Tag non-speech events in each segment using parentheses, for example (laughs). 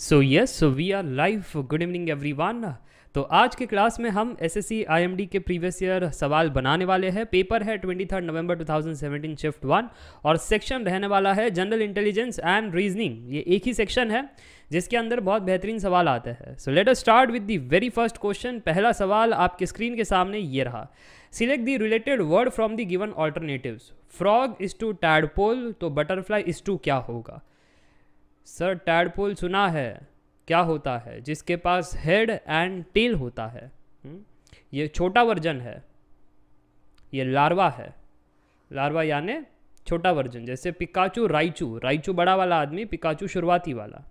So yes so we are live good evening everyone तो आज के class में हम S S C I M D के प्रीवियस ईयर सवाल बनाने वाले हैं पेपर है twenty third November two thousand seventeen shift one और सेक्शन रहने वाला है जनरल इंटेलिजेंस एंड रीजनिंग ये एक ही सेक्शन है जिसके अंदर बहुत बेहतरीन सवाल आते हैं so let us start with the very first question पहला सवाल आपके स्क्रीन के सामने ये रहा select the related word from the given alternative frog is to tadpole तो बटरफ्लाई इज टू क्या होगा सर टैडपोल सुना है क्या होता है जिसके पास हेड एंड टेल होता है हम्म? ये छोटा वर्जन है ये लार्वा है लार्वा यानी छोटा वर्जन जैसे पिकाचू राइचू राइचू बड़ा वाला आदमी पिकाचू शुरुआती वाला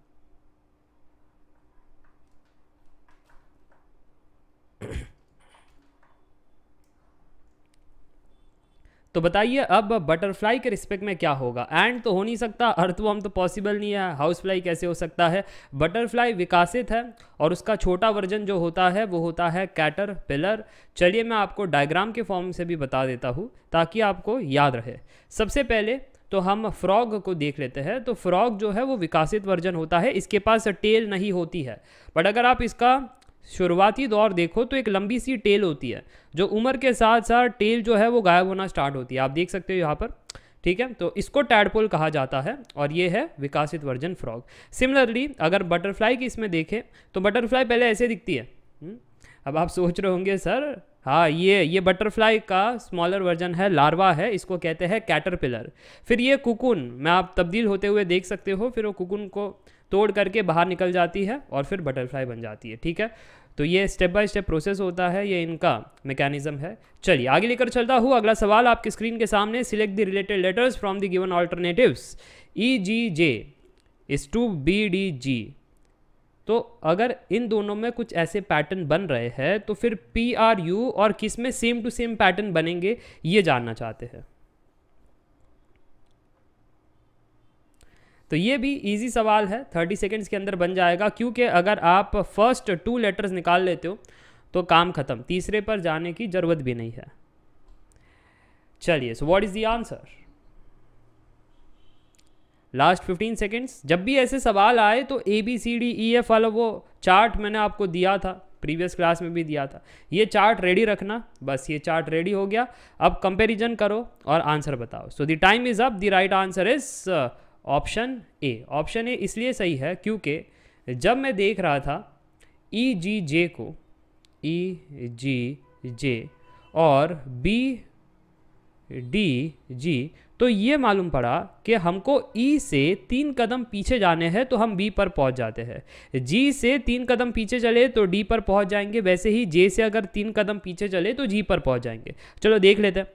तो बताइए अब बटरफ्लाई के रिस्पेक्ट में क्या होगा एंड तो हो नहीं सकता अर्थवर्म तो पॉसिबल नहीं है हाउस फ्लाई कैसे हो सकता है बटरफ्लाई विकासित है और उसका छोटा वर्जन जो होता है वो होता है कैटर पिलर चलिए मैं आपको डायग्राम के फॉर्म से भी बता देता हूँ ताकि आपको याद रहे सबसे पहले तो हम फ्रॉग को देख लेते हैं तो फ्रॉग जो है वो विकासित वर्जन होता है इसके पास टेल नहीं होती है बट अगर आप इसका शुरुआती दौर देखो तो एक लंबी सी टेल होती है जो उम्र के साथ साथ टेल जो है वो गायब होना स्टार्ट होती है आप देख सकते हो यहाँ पर ठीक है तो इसको टैडपोल कहा जाता है और ये है विकासित वर्जन फ्रॉग सिमिलरली अगर बटरफ्लाई की इसमें देखें तो बटरफ्लाई पहले ऐसे दिखती है हम्म? अब आप सोच रहे होंगे सर हाँ ये ये बटरफ्लाई का स्मॉलर वर्जन है लार्वा है इसको कहते हैं कैटरपिलर फिर ये कुकुन में आप तब्दील होते हुए देख सकते हो फिर वो कुकुन को तोड़ करके बाहर निकल जाती है और फिर बटरफ्लाई बन जाती है ठीक है तो ये स्टेप बाय स्टेप प्रोसेस होता है ये इनका मैकेनिज्म है चलिए आगे लेकर चलता हूँ अगला सवाल आपके स्क्रीन के सामने select the related letters from the given alternatives E G J is to B D G तो अगर इन दोनों में कुछ ऐसे पैटर्न बन रहे हैं तो फिर पी आर यू और किस में सेम टू सेम पैटर्न बनेंगे ये जानना चाहते हैं तो ये भी इजी सवाल है थर्टी सेकेंड्स के अंदर बन जाएगा क्योंकि अगर आप फर्स्ट टू लेटर्स निकाल लेते हो तो काम खत्म तीसरे पर जाने की ज़रूरत भी नहीं है चलिए so what is the answer last fifteen seconds जब भी ऐसे सवाल आए तो A B C D E F वाला वो चार्ट मैंने आपको दिया था प्रीवियस क्लास में भी दिया था ये चार्ट रेडी रखना बस ये चार्ट रेडी हो गया अब कंपैरिजन करो और आंसर बताओ so the time is up the right answer is option A option A इसलिए सही है क्योंकि जब मैं देख रहा था ई जी जे को ई जी जे और बी डी जी तो ये मालूम पड़ा कि हमको ई e से तीन कदम पीछे जाने हैं तो हम बी पर पहुंच जाते हैं जी से तीन कदम पीछे चले तो डी पर पहुंच जाएंगे वैसे ही जे से अगर तीन कदम पीछे चले तो जी पर पहुंच जाएंगे चलो देख लेते हैं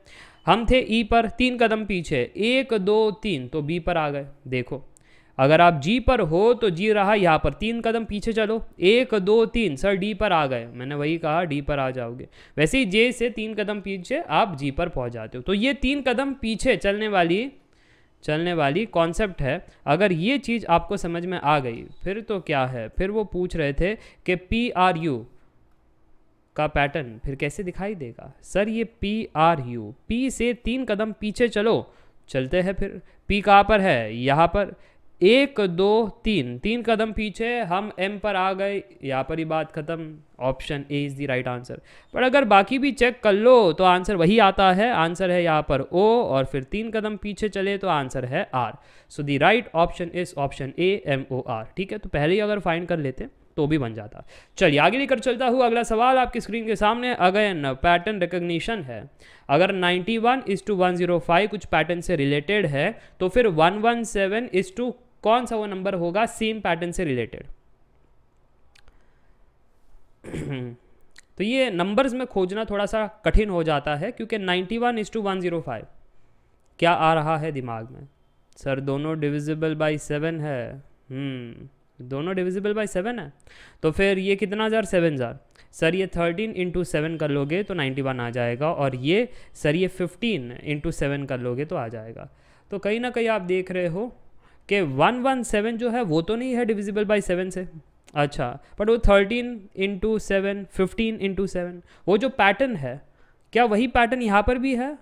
हम थे ई पर तीन कदम पीछे एक दो तीन तो बी पर आ गए देखो अगर आप जी पर हो तो जी रहा यहाँ पर तीन कदम पीछे चलो एक दो तीन सर डी पर आ गए मैंने वही कहा डी पर आ जाओगे वैसे ही जे से तीन कदम पीछे आप जी पर पहुँच जाते हो तो ये तीन कदम पीछे चलने वाली चलने वाली कॉन्सेप्ट है अगर ये चीज़ आपको समझ में आ गई फिर तो क्या है फिर वो पूछ रहे थे कि पी आर यू का पैटर्न फिर कैसे दिखाई देगा सर ये पी आर यू पी से तीन कदम पीछे चलो चलते हैं फिर पी कहाँ पर है यहाँ पर एक दो तीन तीन कदम पीछे हम एम पर आ गए यहाँ पर ही बात ख़त्म option A is the right answer पर अगर बाकी भी चेक कर लो तो आंसर वही आता है आंसर है यहाँ पर ओ और फिर तीन कदम पीछे चले तो आंसर है R so the right option is option A M O R ठीक है तो पहले ही अगर फाइंड कर लेते हैं तो भी बन जाता चलिए आगे लेकर चलता हूँ अगला सवाल आपकी स्क्रीन के सामने अगर पैटर्न रिकग्निशन है अगर 91 one is two one zero five कुछ पैटर्न से रिलेटेड है तो फिर 117 वन सेवन इज टू कौन सा वो नंबर होगा सेम पैटर्न से रिलेटेड (clears throat) तो ये नंबर्स में खोजना थोड़ा सा कठिन हो जाता है क्योंकि 91 one is two one zero five क्या आ रहा है दिमाग में सर दोनों डिविजिबल बाई सेवन है हम्म। दोनों डिविजिबल बाई सेवन है तो फिर ये कितना हज़ार सेवन हज़ार सर ये थर्टीन इंटू सेवन कर लोगे तो नाइन्टी वन आ जाएगा और ये सर ये फिफ्टीन इंटू सेवन कर लोगे तो आ जाएगा तो कहीं ना कहीं आप देख रहे हो कि वन वन सेवन जो है वो तो नहीं है डिविजिबल बाई सेवन से अच्छा बट वो thirteen into seven fifteen into seven वो जो पैटर्न है क्या वही पैटर्न यहाँ पर भी है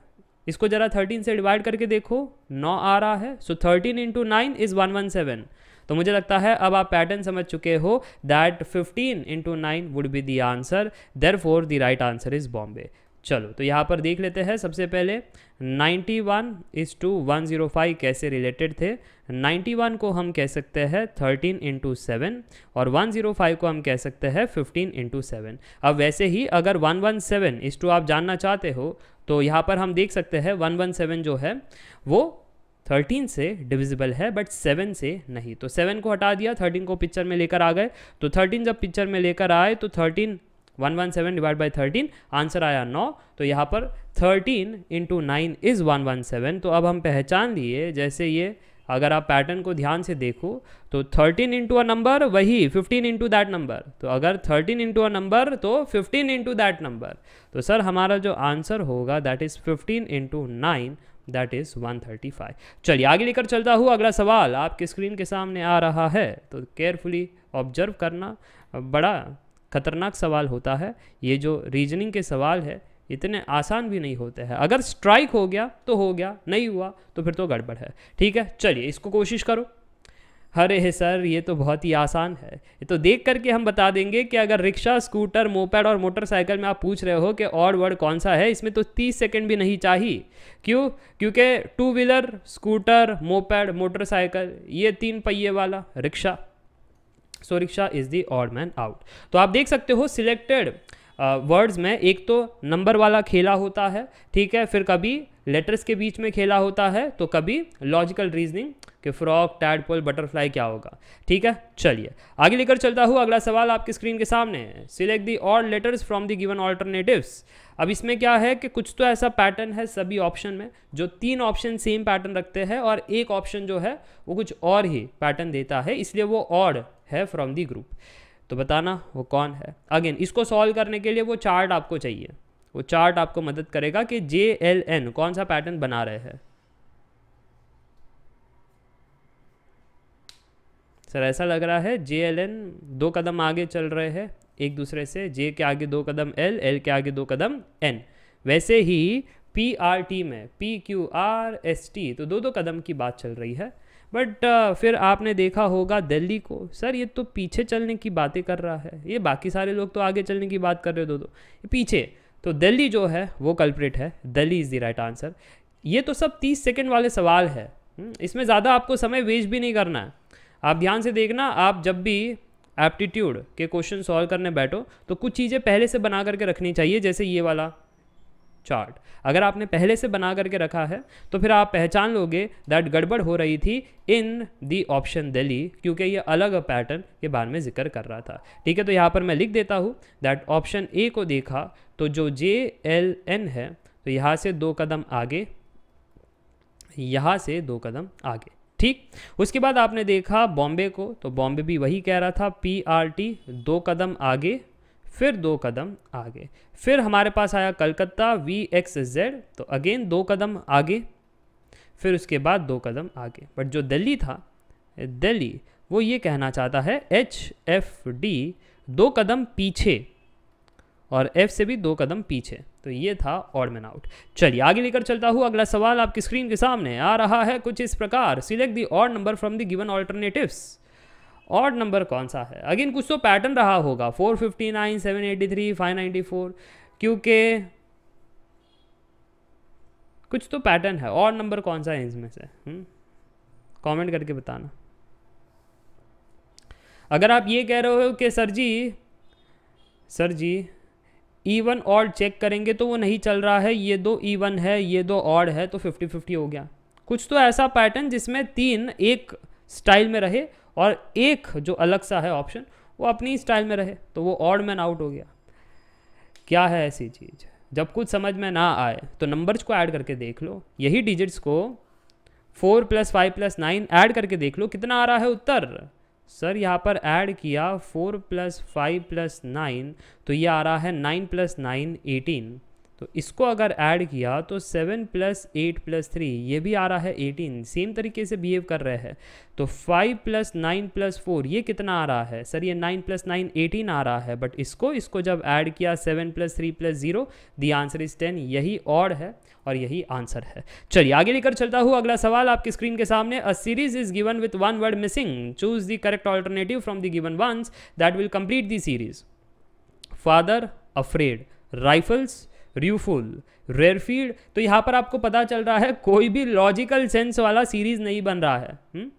इसको ज़रा थर्टीन से डिवाइड करके देखो नौ आ रहा है so thirteen into nine is one one seven तो मुझे लगता है अब आप पैटर्न समझ चुके हो that fifteen into nine would be the answer therefore the right answer is Bombay चलो तो यहाँ पर देख लेते हैं सबसे पहले 91 one is two one zero five कैसे रिलेटेड थे 91 को हम कह सकते हैं 13 इंटू सेवन और 105 को हम कह सकते हैं 15 इंटू सेवन अब वैसे ही अगर 117 इस टू आप जानना चाहते हो तो यहाँ पर हम देख सकते हैं 117 जो है वो थर्टीन से डिविजिबल है बट सेवन से नहीं तो सेवन को हटा दिया थर्टीन को पिक्चर में लेकर आ गए तो थर्टीन जब पिक्चर में लेकर आए तो thirteen one one seven divide by thirteen answer आया नौ तो यहाँ पर thirteen into nine is one one seven तो अब हम पहचान लिए जैसे ये अगर आप पैटर्न को ध्यान से देखो तो थर्टीन इंटू अ नंबर वही फिफ्टीन इंटू दैट नंबर तो अगर थर्टीन इंटू अ नंबर तो फिफ्टीन इंटू दैट नंबर तो सर हमारा जो आंसर होगा that is fifteen into nine that is 135 चलिए आगे लेकर चलता हूँ अगला सवाल आपके स्क्रीन के सामने आ रहा है तो केयरफुली ऑब्जर्व करना बड़ा खतरनाक सवाल होता है ये जो रीजनिंग के सवाल है इतने आसान भी नहीं होते हैं अगर स्ट्राइक हो गया तो हो गया नहीं हुआ तो फिर तो गड़बड़ है ठीक है चलिए इसको कोशिश करो अरे सर ये तो बहुत ही आसान है ये तो देख करके हम बता देंगे कि अगर रिक्शा स्कूटर मोपेड और मोटरसाइकिल में आप पूछ रहे हो कि ऑड वर्ड कौन सा है इसमें तो 30 सेकंड भी नहीं चाहिए क्यों क्योंकि two wheeler scooter moped motorcycle ये तीन पहिए वाला rickshaw so rickshaw is the odd man out तो आप देख सकते हो सिलेक्टेड वर्ड्स में एक तो नंबर वाला खेला होता है ठीक है फिर कभी लेटर्स के बीच में खेला होता है तो कभी लॉजिकल रीजनिंग कि फ्रॉक टैडपोल बटरफ्लाई क्या होगा ठीक है चलिए आगे लेकर चलता हूँ अगला सवाल आपकी स्क्रीन के सामने है select the all letters from the given alternatives अब इसमें क्या है कि कुछ तो ऐसा पैटर्न है सभी ऑप्शन में जो तीन ऑप्शन सेम पैटर्न रखते हैं और एक ऑप्शन जो है वो कुछ और ही पैटर्न देता है इसलिए वो ऑड है फ्रॉम दी ग्रुप तो बताना वो कौन है अगेन इसको सॉल्व करने के लिए वो चार्ट आपको चाहिए वो चार्ट आपको मदद करेगा कि जे एल एन कौन सा पैटर्न बना रहे हैं सर ऐसा लग रहा है जे एल एन दो कदम आगे चल रहे हैं एक दूसरे से जे के आगे दो कदम एल एल के आगे दो कदम एन वैसे ही पी आर टी में P Q R S T तो दो दो कदम की बात चल रही है बट uh, फिर आपने देखा होगा दिल्ली को सर ये तो पीछे चलने की बातें कर रहा है ये बाकी सारे लोग तो आगे चलने की बात कर रहे हो दो पीछे तो दिल्ली जो है वो कल्प्रेट है Delhi is the right answer ये तो सब तीस सेकेंड वाले सवाल है हम्म, इसमें ज़्यादा आपको समय वेस्ट भी नहीं करना है आप ध्यान से देखना आप जब भी एप्टीट्यूड के क्वेश्चन सॉल्व करने बैठो तो कुछ चीज़ें पहले से बना करके रखनी चाहिए जैसे ये वाला चार्ट अगर आपने पहले से बना करके रखा है तो फिर आप पहचान लोगे दैट गड़बड़ हो रही थी इन दी ऑप्शन दिल्ली क्योंकि ये अलग पैटर्न के बारे में जिक्र कर रहा था ठीक है तो यहाँ पर मैं लिख देता हूँ दैट ऑप्शन ए को देखा तो जो जे एल एन है तो यहाँ से दो कदम आगे यहाँ से दो कदम आगे ठीक उसके बाद आपने देखा बॉम्बे को तो बॉम्बे भी वही कह रहा था पी आर टी दो कदम आगे फिर दो कदम आगे फिर हमारे पास आया कलकत्ता वी एक्स जेड तो अगेन दो कदम आगे फिर उसके बाद दो कदम आगे बट जो दिल्ली था दिल्ली वो ये कहना चाहता है एच एफ डी दो कदम पीछे और एफ से भी दो कदम पीछे तो ये था ऑडमैन आउट चलिए आगे लेकर चलता हूँ अगला सवाल आपकी स्क्रीन के सामने आ रहा है कुछ इस प्रकार select the odd number from the given alternatives odd number कौन सा है अगेन कुछ तो पैटर्न रहा होगा 459, 783, 594 क्योंकि कुछ तो पैटर्न है ऑड नंबर कौन सा है इसमें से कमेंट हम्म? करके बताना अगर आप ये कह रहे हो कि sir ji sir ji one odd check करेंगे तो वो नहीं चल रहा है ये दो वन है ये दो ऑड है तो फिफ्टी फिफ्टी हो गया कुछ तो ऐसा पैटर्न जिसमें तीन एक स्टाइल में रहे और एक जो अलग सा है ऑप्शन वो अपनी स्टाइल में रहे तो वो ऑड मैन आउट हो गया क्या है ऐसी चीज़ जब कुछ समझ में ना आए तो नंबर्स को ऐड करके देख लो यही डिजिट्स को four plus five plus nine add करके देख लो कितना आ रहा है उत्तर सर यहाँ पर ऐड किया four plus five plus nine तो ये आ रहा है नाइन प्लस नाइन एटीन तो इसको अगर ऐड किया तो seven plus eight plus three ये भी आ रहा है एटीन सेम तरीके से बिहेव कर रहे हैं तो five plus nine plus four ये कितना आ रहा है सर ये नाइन प्लस नाइन एटीन आ रहा है बट इसको इसको जब ऐड किया seven plus three plus zero the answer is ten यही और है और यही आंसर है चलिए आगे लेकर चलता हूँ अगला सवाल आपकी स्क्रीन के सामने a series is given with one word missing choose the correct alternative from the given ones that will complete the series father afraid rifles rueful rarefield तो यहाँ पर आपको पता चल रहा है कोई भी लॉजिकल सेंस वाला सीरीज नहीं बन रहा है हम्म?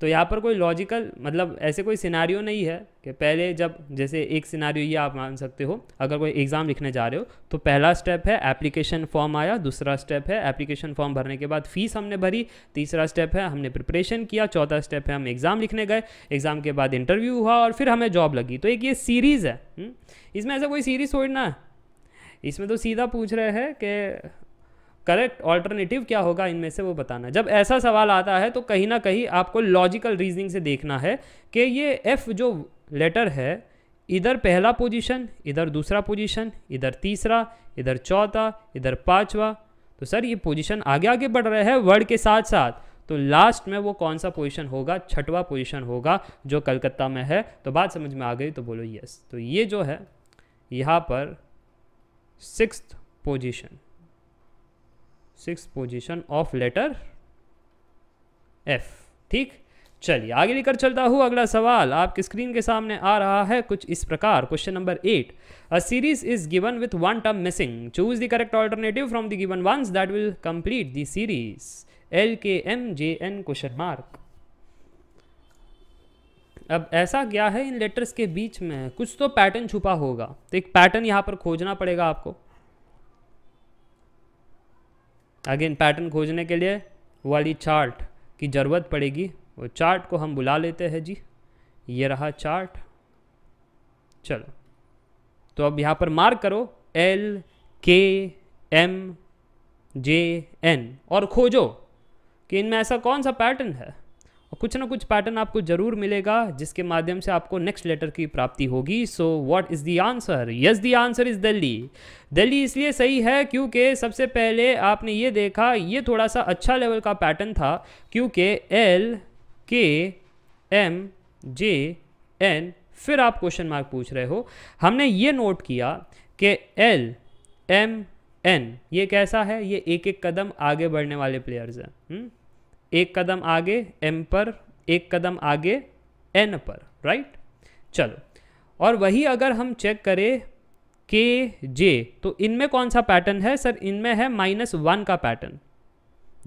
तो यहाँ पर कोई लॉजिकल मतलब ऐसे कोई सिनारियो नहीं है कि पहले जब जैसे एक सिनारियो ये आप मान सकते हो अगर कोई एग्ज़ाम लिखने जा रहे हो तो पहला स्टेप है एप्लीकेशन फॉर्म आया दूसरा स्टेप है एप्लीकेशन फॉर्म भरने के बाद फीस हमने भरी तीसरा स्टेप है हमने प्रिपरेशन किया चौथा स्टेप है हम एग्ज़ाम लिखने गए एग्ज़ाम के बाद इंटरव्यू हुआ और फिर हमें जॉब लगी तो एक ये सीरीज़ है हम्म? इसमें ऐसा कोई सीरीज़ छोड़ना है इसमें तो सीधा पूछ रहे हैं कि करेक्ट ऑल्टरनेटिव क्या होगा इनमें से वो बताना जब ऐसा सवाल आता है तो कहीं ना कहीं आपको लॉजिकल रीजनिंग से देखना है कि ये एफ़ जो लेटर है इधर पहला पोजीशन इधर दूसरा पोजीशन इधर तीसरा इधर चौथा इधर पांचवा तो सर ये पोजीशन आगे आगे बढ़ रहे हैं वर्ड के साथ साथ तो लास्ट में वो कौन सा पोजिशन होगा छठवा पोजिशन होगा जो कलकत्ता में है तो बात समझ में आ गई तो बोलो यस तो ये जो है यहाँ पर six position six position of letter F ठीक चलिए आगे लेकर चलता हूं अगला सवाल आपके स्क्रीन के सामने आ रहा है कुछ इस प्रकार question number eight a series is given with one term missing choose the correct alternative from the given ones that will complete the series L K M J N question mark अब ऐसा क्या है इन letters के बीच में कुछ तो pattern छुपा होगा तो एक पैटर्न यहाँ पर खोजना पड़ेगा आपको अगेन पैटर्न खोजने के लिए वाली चार्ट की ज़रूरत पड़ेगी वो चार्ट को हम बुला लेते हैं जी ये रहा चार्ट चलो तो अब यहाँ पर मार्क करो L K M J N और खोजो कि इनमें ऐसा कौन सा पैटर्न है और कुछ ना कुछ पैटर्न आपको ज़रूर मिलेगा जिसके माध्यम से आपको नेक्स्ट लेटर की प्राप्ति होगी so what is the answer yes the answer is Delhi Delhi इसलिए सही है क्योंकि सबसे पहले आपने ये देखा ये थोड़ा सा अच्छा लेवल का पैटर्न था क्योंकि L K M J N फिर आप क्वेश्चन मार्क पूछ रहे हो हमने ये नोट किया कि एल एम एन ये कैसा है ये एक एक कदम आगे बढ़ने वाले प्लेयर्स हैं हम्म? एक कदम आगे एम पर एक कदम आगे एन पर राइट चलो और वही अगर हम चेक करें के जे तो इनमें कौन सा पैटर्न है सर इनमें है माइनस वन का पैटर्न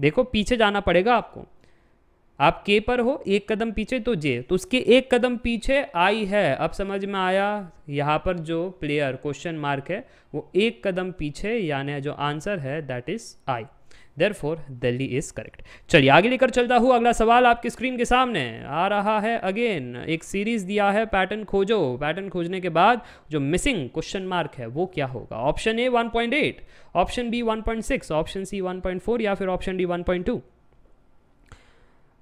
देखो पीछे जाना पड़ेगा आपको आप के पर हो एक कदम पीछे तो जे तो उसके एक कदम पीछे आई है अब समझ में आया यहाँ पर जो प्लेयर क्वेश्चन मार्क है वो एक कदम पीछे यानी जो आंसर है that is I therefore Delhi is correct चलिए आगे लेकर चलता हूँ अगला सवाल आपकी स्क्रीन के सामने आ रहा है अगेन एक सीरीज दिया है पैटर्न खोजो पैटर्न खोजने के बाद जो मिसिंग क्वेश्चन मार्क है वो क्या होगा option A 1.8 option B 1.6 option C 1.4 या फिर ऑप्शन डी 1.2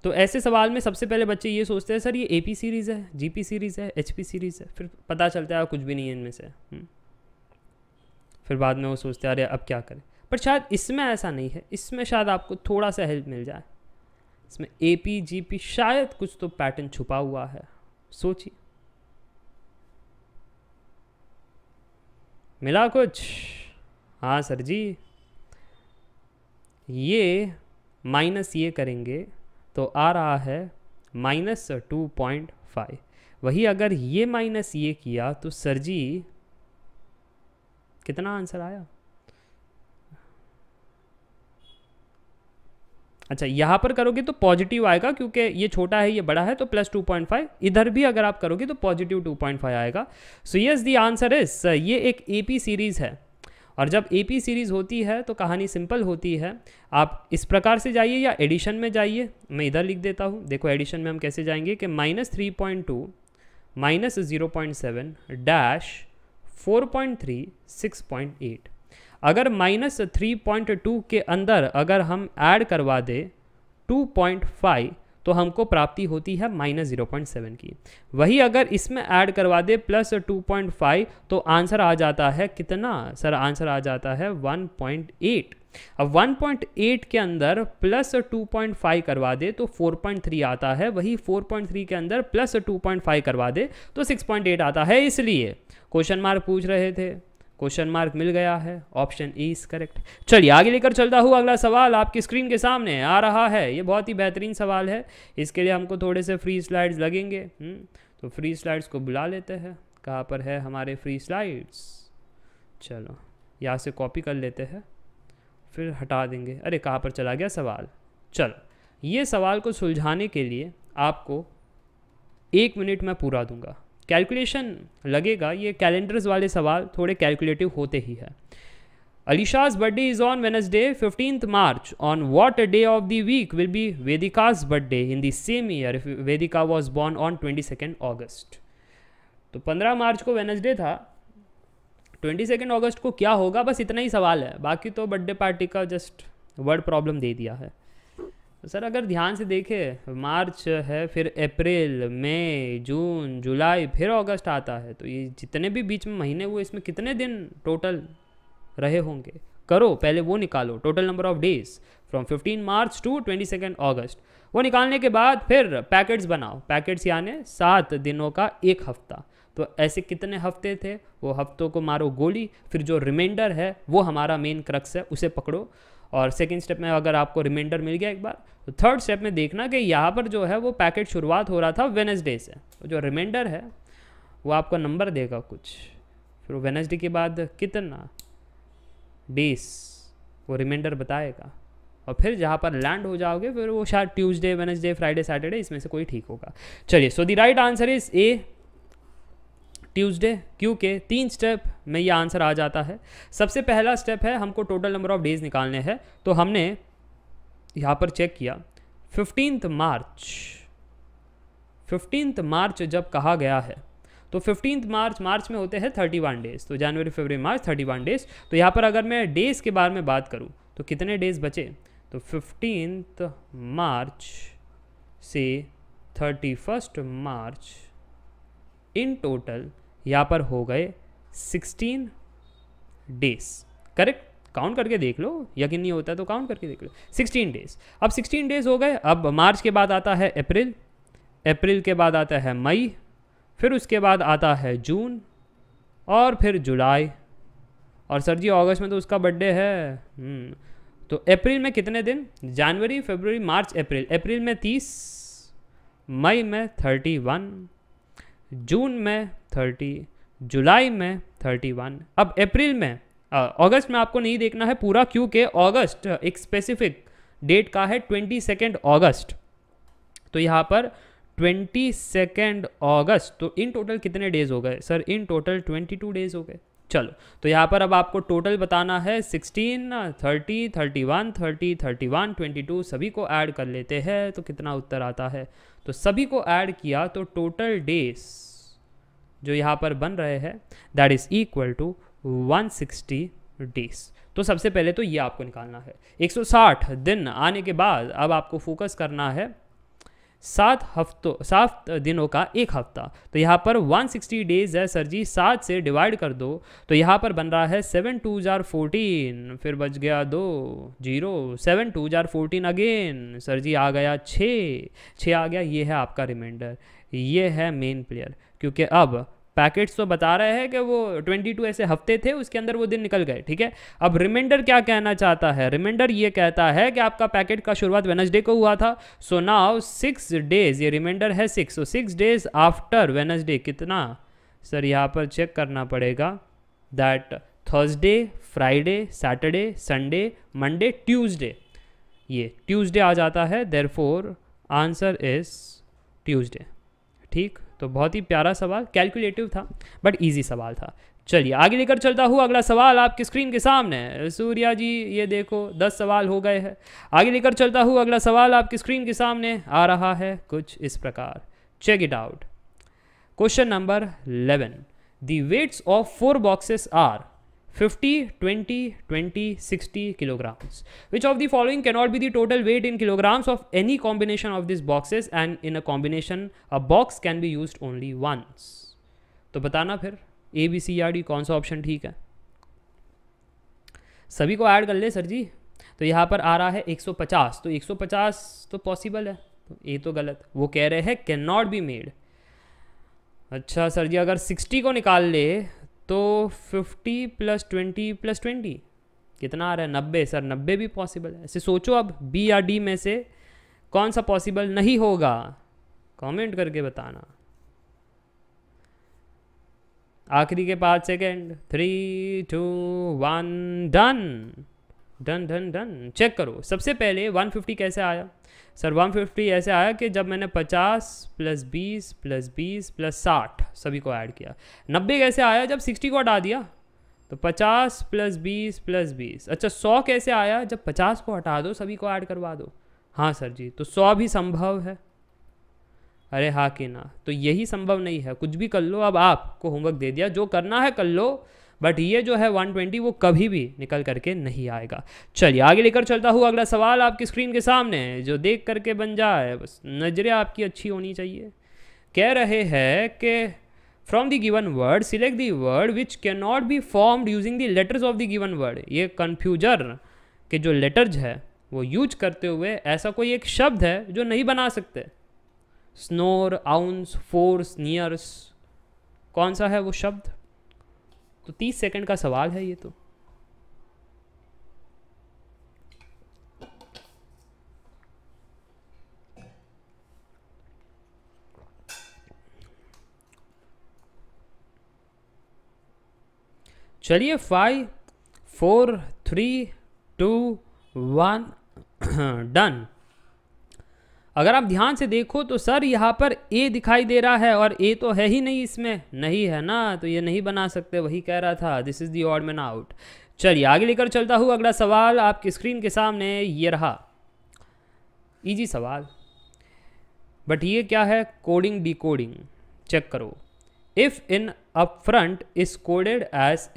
तो ऐसे सवाल में सबसे पहले बच्चे ये सोचते हैं सर ये ए सीरीज़ है जी सीरीज़ है एच सीरीज़ है फिर पता चलता है कुछ भी नहीं है इनमें से हम्म। फिर बाद में वो सोचते हैं अरे अब क्या करें पर शायद इसमें ऐसा नहीं है इसमें शायद आपको थोड़ा सा हेल्प मिल जाए इसमें ए पी जी पी शायद कुछ तो पैटर्न छुपा हुआ है सोचिए मिला कुछ हाँ सर जी ये माइनस ये करेंगे तो आ रहा है माइनस टू पॉइंट फाइव वही अगर ये माइनस ये किया तो सर जी कितना आंसर आया अच्छा यहाँ पर करोगे तो पॉजिटिव आएगा क्योंकि ये छोटा है ये बड़ा है तो प्लस टू पॉइंट फाइव इधर भी अगर आप करोगे तो पॉजिटिव टू पॉइंट फाइव आएगा so yes the answer is ये एक ए सीरीज़ है और जब ए पी सीरीज़ होती है तो कहानी सिंपल होती है आप इस प्रकार से जाइए या एडिशन में जाइए मैं इधर लिख देता हूँ देखो एडिशन में हम कैसे जाएंगे कि minus three point two minus zero point seven dash four point three six point eight अगर माइनस थ्री पॉइंट टू के अंदर अगर हम ऐड करवा दें टू पॉइंट फाइव तो हमको प्राप्ति होती है माइनस जीरो पॉइंट सेवन की वही अगर इसमें ऐड करवा दे प्लस टू पॉइंट फाइव तो आंसर आ जाता है कितना सर आंसर आ जाता है वन पॉइंट एट अब 1.8 के अंदर प्लस 2.5 करवा दे तो 4.3 आता है वही 4.3 के अंदर प्लस 2.5 करवा दे तो 6.8 आता है इसलिए क्वेश्चन मार्क पूछ रहे थे क्वेश्चन मार्क मिल गया है ऑप्शन ई इज करेक्ट चलिए आगे लेकर चलता हूँ अगला सवाल आपकी स्क्रीन के सामने आ रहा है ये बहुत ही बेहतरीन सवाल है इसके लिए हमको थोड़े से फ्री स्लाइड्स लगेंगे हम्म, तो फ्री स्लाइड्स को बुला लेते हैं कहाँ पर है हमारे फ्री स्लाइड्स चलो यहाँ से कॉपी कर लेते हैं फिर हटा देंगे अरे कहाँ पर चला गया सवाल चलो ये सवाल को सुलझाने के लिए आपको एक मिनट मैं पूरा दूंगा कैलकुलेशन लगेगा ये कैलेंडर्स वाले सवाल थोड़े कैलकुलेटिव होते ही है Alisha's birthday is on Wednesday fifteenth March on what day of the week will be Vedika's birthday in the same year Vedika was born on twenty second August तो पंद्रह मार्च को वेनसडे था ट्वेंटी सेकेंड ऑगस्ट को क्या होगा बस इतना ही सवाल है बाकी तो बर्थडे पार्टी का जस्ट वर्ड प्रॉब्लम दे दिया है सर अगर ध्यान से देखें मार्च है फिर अप्रैल मई जून जुलाई फिर अगस्त आता है तो ये जितने भी बीच में महीने हुए इसमें कितने दिन टोटल रहे होंगे करो पहले वो निकालो total number of days from 15 March to 22 अगस्त वो निकालने के बाद फिर पैकेट्स बनाओ पैकेट्स यानी सात दिनों का एक हफ्ता तो ऐसे कितने हफ्ते थे वो हफ्तों को मारो गोली फिर जो रिमाइंडर है वो हमारा मेन क्रक्स है उसे पकड़ो और सेकेंड स्टेप में अगर आपको रिमाइंडर मिल गया एक बार तो थर्ड स्टेप में देखना कि यहाँ पर जो है वो पैकेट शुरुआत हो रहा था वेनसडे से जो रिमाइंडर है वो आपको नंबर देगा कुछ फिर वेनसडे के बाद कितना डेज वो रिमाइंडर बताएगा और फिर जहाँ पर लैंड हो जाओगे फिर वो शायद ट्यूसडे वेनसडे फ्राइडे सैटरडे इसमें से कोई ठीक होगा चलिए so the right answer is a Tuesday क्योंकि तीन स्टेप में ये आंसर आ जाता है सबसे पहला स्टेप है हमको टोटल नंबर ऑफ डेज निकालने हैं तो हमने यहाँ पर चेक किया फिफ्टींथ मार्च फिफ्टींथ मार्च जब कहा गया है तो फिफ्टींथ मार्च मार्च में होते हैं थर्टी वन डेज तो जनवरी फरवरी मार्च थर्टी वन डेज तो यहाँ पर अगर मैं डेज़ के बारे में बात करूँ तो कितने डेज बचे तो फिफ्टींथ मार्च से thirty first March in total यहाँ पर हो गए सिक्सटीन डेज करेक्ट काउंट करके देख लो यकीन नहीं होता तो काउंट करके देख लो सिक्सटीन डेज अब सिक्सटीन डेज हो गए अब मार्च के बाद आता है अप्रैल अप्रैल के बाद आता है मई फिर उसके बाद आता है जून और फिर जुलाई और सर जी अगस्त में तो उसका बर्थडे है हम्म। तो अप्रैल में कितने दिन जनवरी फरवरी मार्च अप्रैल अप्रैल में तीस मई में थर्टी वन जून में थर्टी जुलाई में थर्टी वन अब अप्रैल में अगस्त में आपको नहीं देखना है पूरा क्योंकि अगस्त एक स्पेसिफिक डेट का है ट्वेंटी सेकेंड अगस्त तो यहाँ पर ट्वेंटी सेकेंड अगस्त तो इन टोटल कितने डेज हो गए sir in total twenty two days हो गए चलो तो यहाँ पर अब आपको टोटल बताना है sixteen thirty thirty one thirty thirty one twenty two सभी को ऐड कर लेते हैं तो कितना उत्तर आता है तो सभी को ऐड किया तो टोटल डेज जो यहाँ पर बन रहे हैं that is equal to 160 days तो सबसे पहले तो ये आपको निकालना है 160 दिन आने के बाद अब आपको फोकस करना है सात हफ्तों सात दिनों का एक हफ्ता तो यहाँ पर 160 डेज है सर जी सात से डिवाइड कर दो तो यहाँ पर बन रहा है सेवन टू जार फोर्टीन फिर बच गया दो जीरो सेवन टू जार फोर्टीन अगेन सर जी आ गया छः छः आ गया ये है आपका रिमाइंडर ये है मेन प्लेयर क्योंकि अब पैकेट्स तो बता रहे हैं कि वो 22 ऐसे हफ्ते थे उसके अंदर वो दिन निकल गए ठीक है अब रिमाइंडर क्या कहना चाहता है रिमाइंडर ये कहता है कि आपका पैकेट का शुरुआत वेनसडे को हुआ था सो नाउ सिक्स डेज ये रिमाइंडर है six so six days after Wednesday कितना सर यहाँ पर चेक करना पड़ेगा that Thursday Friday Saturday Sunday Monday Tuesday ये ट्यूजडे आ जाता है देर आंसर इज ट्यूजडे ठीक तो बहुत ही प्यारा सवाल कैलकुलेटिव था बट ईजी सवाल था चलिए आगे लेकर चलता हूँ अगला सवाल आपकी स्क्रीन के सामने सूर्या जी ये देखो दस सवाल हो गए हैं आगे लेकर चलता हूँ अगला सवाल आपकी स्क्रीन के सामने आ रहा है कुछ इस प्रकार check it out question number 11 the weights of four boxes are 50, 20, 20, 60 kilograms. Which of the following cannot be the total weight in kilograms of any combination of these boxes and in a combination a box can be used only once. तो बताना फिर ए B C या D कौन सा option ठीक है सभी को ऐड कर ले सर जी तो यहाँ पर आ रहा है 150 तो 150 तो पॉसिबल है तो ए तो गलत वो कह रहे हैं कैन नॉट बी मेड अच्छा सर जी अगर 60 को निकाल ले तो fifty plus twenty plus twenty कितना आ रहा है नब्बे सर नब्बे भी पॉसिबल है ऐसे सोचो अब बी या डी में से कौन सा पॉसिबल नहीं होगा कमेंट करके बताना आखिरी के पाँच second three two one done done done done check करो सबसे पहले 150 कैसे आया सर 150 ऐसे आया कि जब मैंने 50 प्लस 20 प्लस 20 प्लस 60 सभी को ऐड किया 90 कैसे आया जब 60 को हटा दिया तो 50 प्लस 20 प्लस 20 अच्छा 100 कैसे आया जब 50 को हटा दो सभी को ऐड करवा दो हाँ सर जी तो 100 भी संभव है अरे हाँ कि ना तो यही संभव नहीं है कुछ भी कर लो अब आपको होमवर्क दे दिया जो करना है कर लो बट ये जो है 120 वो कभी भी निकल करके नहीं आएगा चलिए आगे लेकर चलता हूँ अगला सवाल आपकी स्क्रीन के सामने जो देख करके बन जाए बस नज़रें आपकी अच्छी होनी चाहिए कह रहे हैं कि from the given word select the word which can not be formed using the letters of the given word ये कन्फ्यूजर के जो लेटर्स है वो यूज करते हुए ऐसा कोई एक शब्द है जो नहीं बना सकते स्नोर आउंस फोर्स नियर्स कौन सा है वो शब्द तो तीस सेकंड का सवाल है ये तो चलिए five four three two one done अगर आप ध्यान से देखो तो सर यहाँ पर ए दिखाई दे रहा है और ए तो है ही नहीं इसमें नहीं है ना तो ये नहीं बना सकते वही कह रहा था this is third man out चलिए आगे लेकर चलता हूँ अगला सवाल आपकी स्क्रीन के सामने ये रहा इजी सवाल बट ये क्या है कोडिंग डी कोडिंग चेक करो if in coded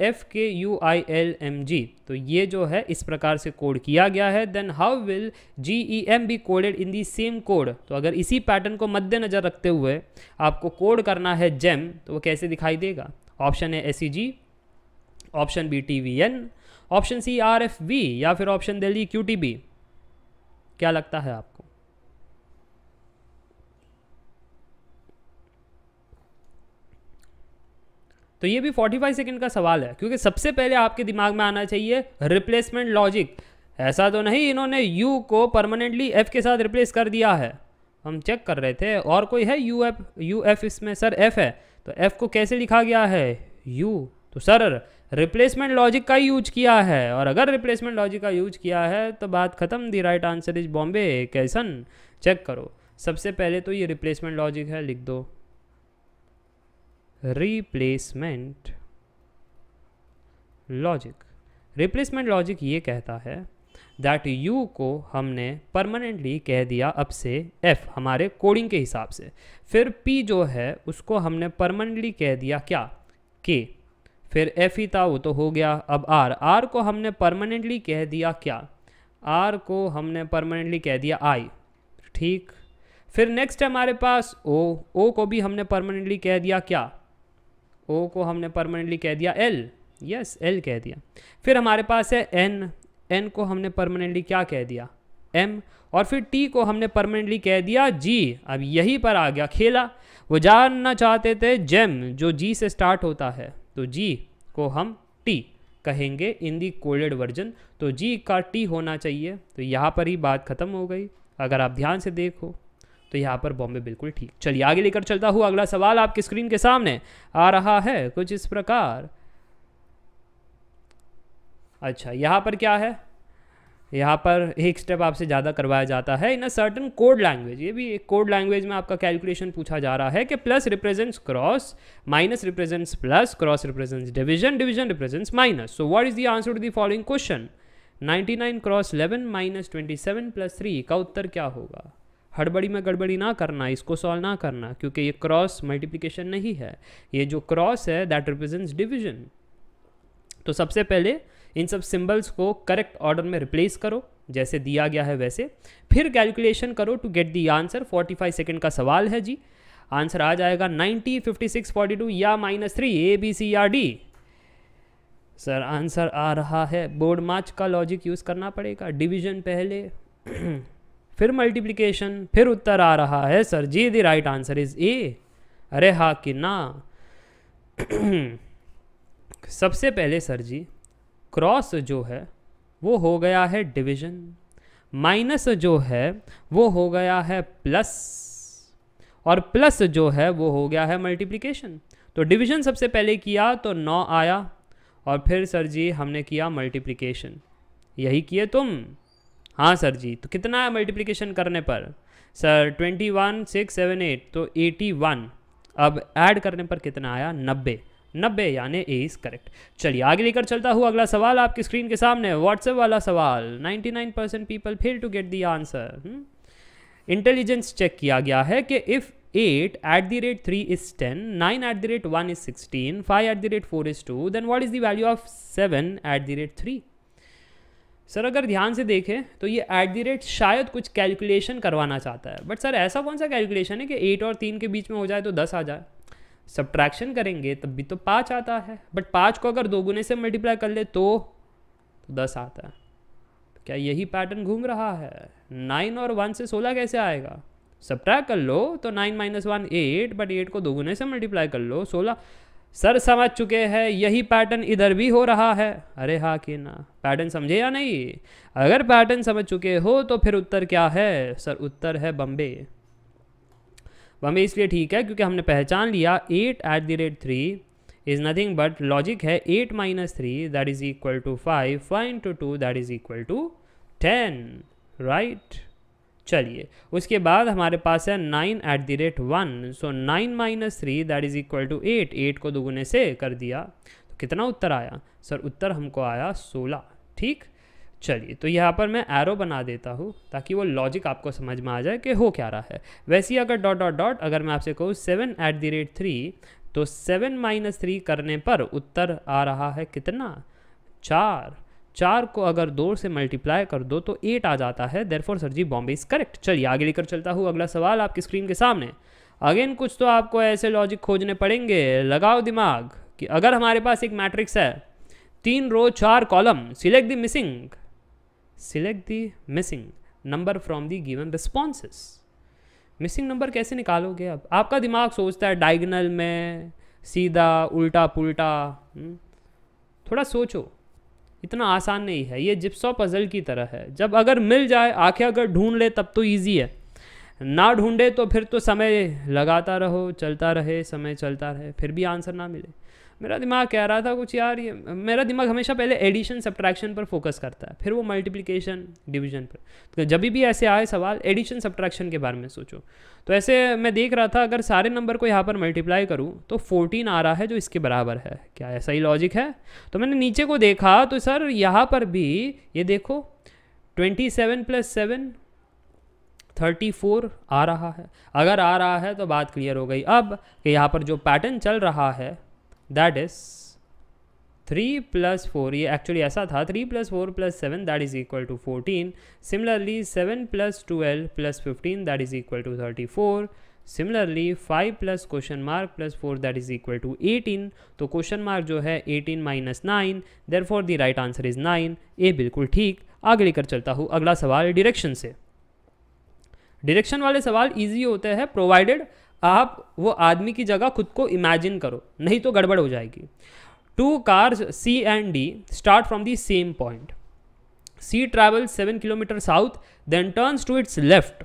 F K U I L M G तो ये जो है इस प्रकार से कोड किया गया है then how will G E M be coded in the same code तो अगर इसी पैटर्न को मद्देनज़र रखते हुए आपको कोड करना है जेम तो वो कैसे दिखाई देगा ऑप्शन है S C G option B T V N option C R F V या फिर option D Q T B क्या लगता है आपको तो ये भी 45 सेकंड का सवाल है क्योंकि सबसे पहले आपके दिमाग में आना चाहिए रिप्लेसमेंट लॉजिक ऐसा तो नहीं इन्होंने यू को परमानेंटली एफ के साथ रिप्लेस कर दिया है हम चेक कर रहे थे और कोई है यू एफ यू एफ इसमें सर एफ है तो एफ को कैसे लिखा गया है यू तो सर रिप्लेसमेंट लॉजिक का यूज किया है और अगर रिप्लेसमेंट लॉजिक का यूज किया है तो बात खत्म the right answer is Bombay कैसन चेक करो सबसे पहले तो ये रिप्लेसमेंट लॉजिक है लिख दो रिप्लेसमेंट लॉजिक रिप्लेसमेंट लॉजिक ये कहता है दैट यू को हमने परमानेंटली कह दिया अब से एफ हमारे कोडिंग के हिसाब से फिर पी जो है उसको हमने परमानेंटली कह दिया क्या के फिर एफ ही था वो तो हो गया अब आर आर को हमने परमानेंटली कह दिया क्या आर को हमने परमानेंटली कह दिया आई ठीक फिर नेक्स्ट हमारे पास ओ ओ को भी हमने परमानेंटली कह दिया क्या ओ को हमने परमानेंटली कह दिया एल यस एल कह दिया फिर हमारे पास है एन एन को हमने परमानेंटली क्या कह दिया एम और फिर टी को हमने परमानेंटली कह दिया जी अब यही पर आ गया खेला वो जानना चाहते थे जेम जो जी से स्टार्ट होता है तो जी को हम टी कहेंगे इन दी कोल्डेड वर्जन तो जी का टी होना चाहिए तो यहाँ पर ही बात ख़त्म हो गई अगर आप ध्यान से देखो तो यहाँ पर बॉम्बे बिल्कुल ठीक चलिए आगे लेकर चलता हूँ अगला सवाल आपकी स्क्रीन के सामने आ रहा है कुछ इस प्रकार अच्छा यहाँ पर क्या है यहाँ पर एक स्टेप आपसे ज़्यादा करवाया जाता है in a certain code language ये भी एक कोड लैंग्वेज में आपका कैलकुलेशन पूछा जा रहा है कि plus represents cross minus represents plus cross represents division division represents minus so what is the answer to the following question 99 cross 11 minus twenty seven plus three का उत्तर क्या होगा हड़बड़ी में गड़बड़ी ना करना इसको सॉल्व ना करना क्योंकि ये क्रॉस मल्टीप्लिकेशन नहीं है ये जो क्रॉस है दैट रिप्रेजेंट्स डिविजन तो सबसे पहले इन सब सिंबल्स को करेक्ट ऑर्डर में रिप्लेस करो जैसे दिया गया है वैसे फिर कैलकुलेशन करो to get the answer 45 second का सवाल है जी आंसर आ जाएगा 90, 56, 42 या minus three A B C या डी सर आंसर आ रहा है बोर्ड मार्च का लॉजिक यूज़ करना पड़ेगा डिवीजन पहले (clears throat) फिर मल्टीप्लिकेशन फिर उत्तर आ रहा है sir ji the right answer is A अरे हाँ कि ना (clears throat) सबसे पहले सर जी क्रॉस जो है वो हो गया है डिवीजन माइनस जो है वो हो गया है प्लस और प्लस जो है वो हो गया है मल्टीप्लिकेशन तो डिवीजन सबसे पहले किया तो नौ आया और फिर सर जी हमने किया मल्टीप्लिकेशन यही किए तुम हाँ सर जी तो कितना है मल्टीप्लीकेशन करने पर sir twenty one six seven eight तो एटी वन अब ऐड करने पर कितना आया नब्बे नब्बे यानी ए इज़ करेक्ट चलिए आगे लेकर चलता हूँ अगला सवाल आपकी स्क्रीन के सामने व्हाट्सएप वाला सवाल nine percent people fail to get the answer intelligence check किया गया है कि if eight at the rate three is ten nine at the rate one is sixteen five at the rate four is two then what is the value of seven at the rate three sir अगर ध्यान से देखें तो ये eight the rate शायद कुछ calculation करवाना चाहता है बट सर ऐसा कौन सा कैलकुलेशन है कि एट और तीन के बीच में हो जाए तो दस आ जाए सब्ट्रैक्शन करेंगे तब भी तो पाँच आता है बट पाँच को अगर दोगुने से मल्टीप्लाई कर ले तो, तो दस आता है तो क्या यही पैटर्न घूम रहा है नाइन और वन से सोलह कैसे आएगा सब्ट्रैक कर लो तो nine minus one eight but eight को दोगुने से मल्टीप्लाई कर लो सोलह सर समझ चुके हैं यही पैटर्न इधर भी हो रहा है अरे हाँ कि ना पैटर्न समझे या नहीं अगर पैटर्न समझ चुके हो तो फिर उत्तर क्या है सर उत्तर है बम्बे बम्बे इसलिए ठीक है क्योंकि हमने पहचान लिया eight at the rate three is nothing but logic है eight minus three that is equal to five five two two that is equal to ten right चलिए उसके बाद हमारे पास है nine at the rate one so nine minus three that is equal to eight eight को दोगुने से कर दिया तो कितना उत्तर आया सर उत्तर हमको आया सोलह ठीक चलिए तो यहाँ पर मैं एरो बना देता हूँ ताकि वो लॉजिक आपको समझ में आ जाए कि हो क्या रहा है वैसे ही अगर डॉट डॉट डॉट अगर मैं आपसे कहूँ seven at the rate three तो सेवन माइनस थ्री करने पर उत्तर आ रहा है कितना चार चार को अगर दो से मल्टीप्लाई कर दो तो एट आ जाता है therefore sir ji Bombay is correct चलिए आगे लेकर चलता हूँ अगला सवाल आपकी स्क्रीन के सामने अगेन कुछ तो आपको ऐसे लॉजिक खोजने पड़ेंगे लगाओ दिमाग कि अगर हमारे पास एक मैट्रिक्स है तीन रो चार column select the missing select the missing number from the given responses missing number कैसे निकालोगे अब आपका दिमाग सोचता है डायगनल में सीधा उल्टा पुल्टा हम्म, थोड़ा सोचो इतना आसान नहीं है ये जिप्सो पज़ल की तरह है जब अगर मिल जाए आँखें अगर ढूंढ ले तब तो ईजी है ना ढूंढे तो फिर तो समय लगाता रहो चलता रहे समय चलता रहे फिर भी आंसर ना मिले मेरा दिमाग कह रहा था कुछ यार ये मेरा दिमाग हमेशा पहले एडिशन सब्ट्रैक्शन पर फोकस करता है फिर वो मल्टीप्लिकेशन डिवीजन पर तो जब भी ऐसे आए सवाल एडिशन सब्ट्रैक्शन के बारे में सोचो तो ऐसे मैं देख रहा था अगर सारे नंबर को यहाँ पर मल्टीप्लाई करूँ तो फोर्टीन आ रहा है जो इसके बराबर है क्या ऐसा ही लॉजिक है तो मैंने नीचे को देखा तो सर यहाँ पर भी ये देखो twenty seven plus seven thirty four आ रहा है अगर आ रहा है तो बात क्लियर हो गई अब कि यहाँ पर जो पैटर्न चल रहा है that is three plus four ये एक्चुअली ऐसा था three plus four plus seven that is equal to fourteen similarly seven plus twelve plus fifteen that is equal to thirty four similarly five plus question mark plus four that is equal to eighteen तो question mark जो है eighteen minus nine therefore the right answer is nine ये बिल्कुल ठीक आगे लेकर चलता हूँ अगला सवाल डिरेक्शन से डिरेक्शन वाले सवाल ईजी होते हैं प्रोवाइडेड आप वो आदमी की जगह खुद को इमेजिन करो नहीं तो गड़बड़ हो जाएगी two cars C and D start from the same point C travel seven kilometre south then turns to its left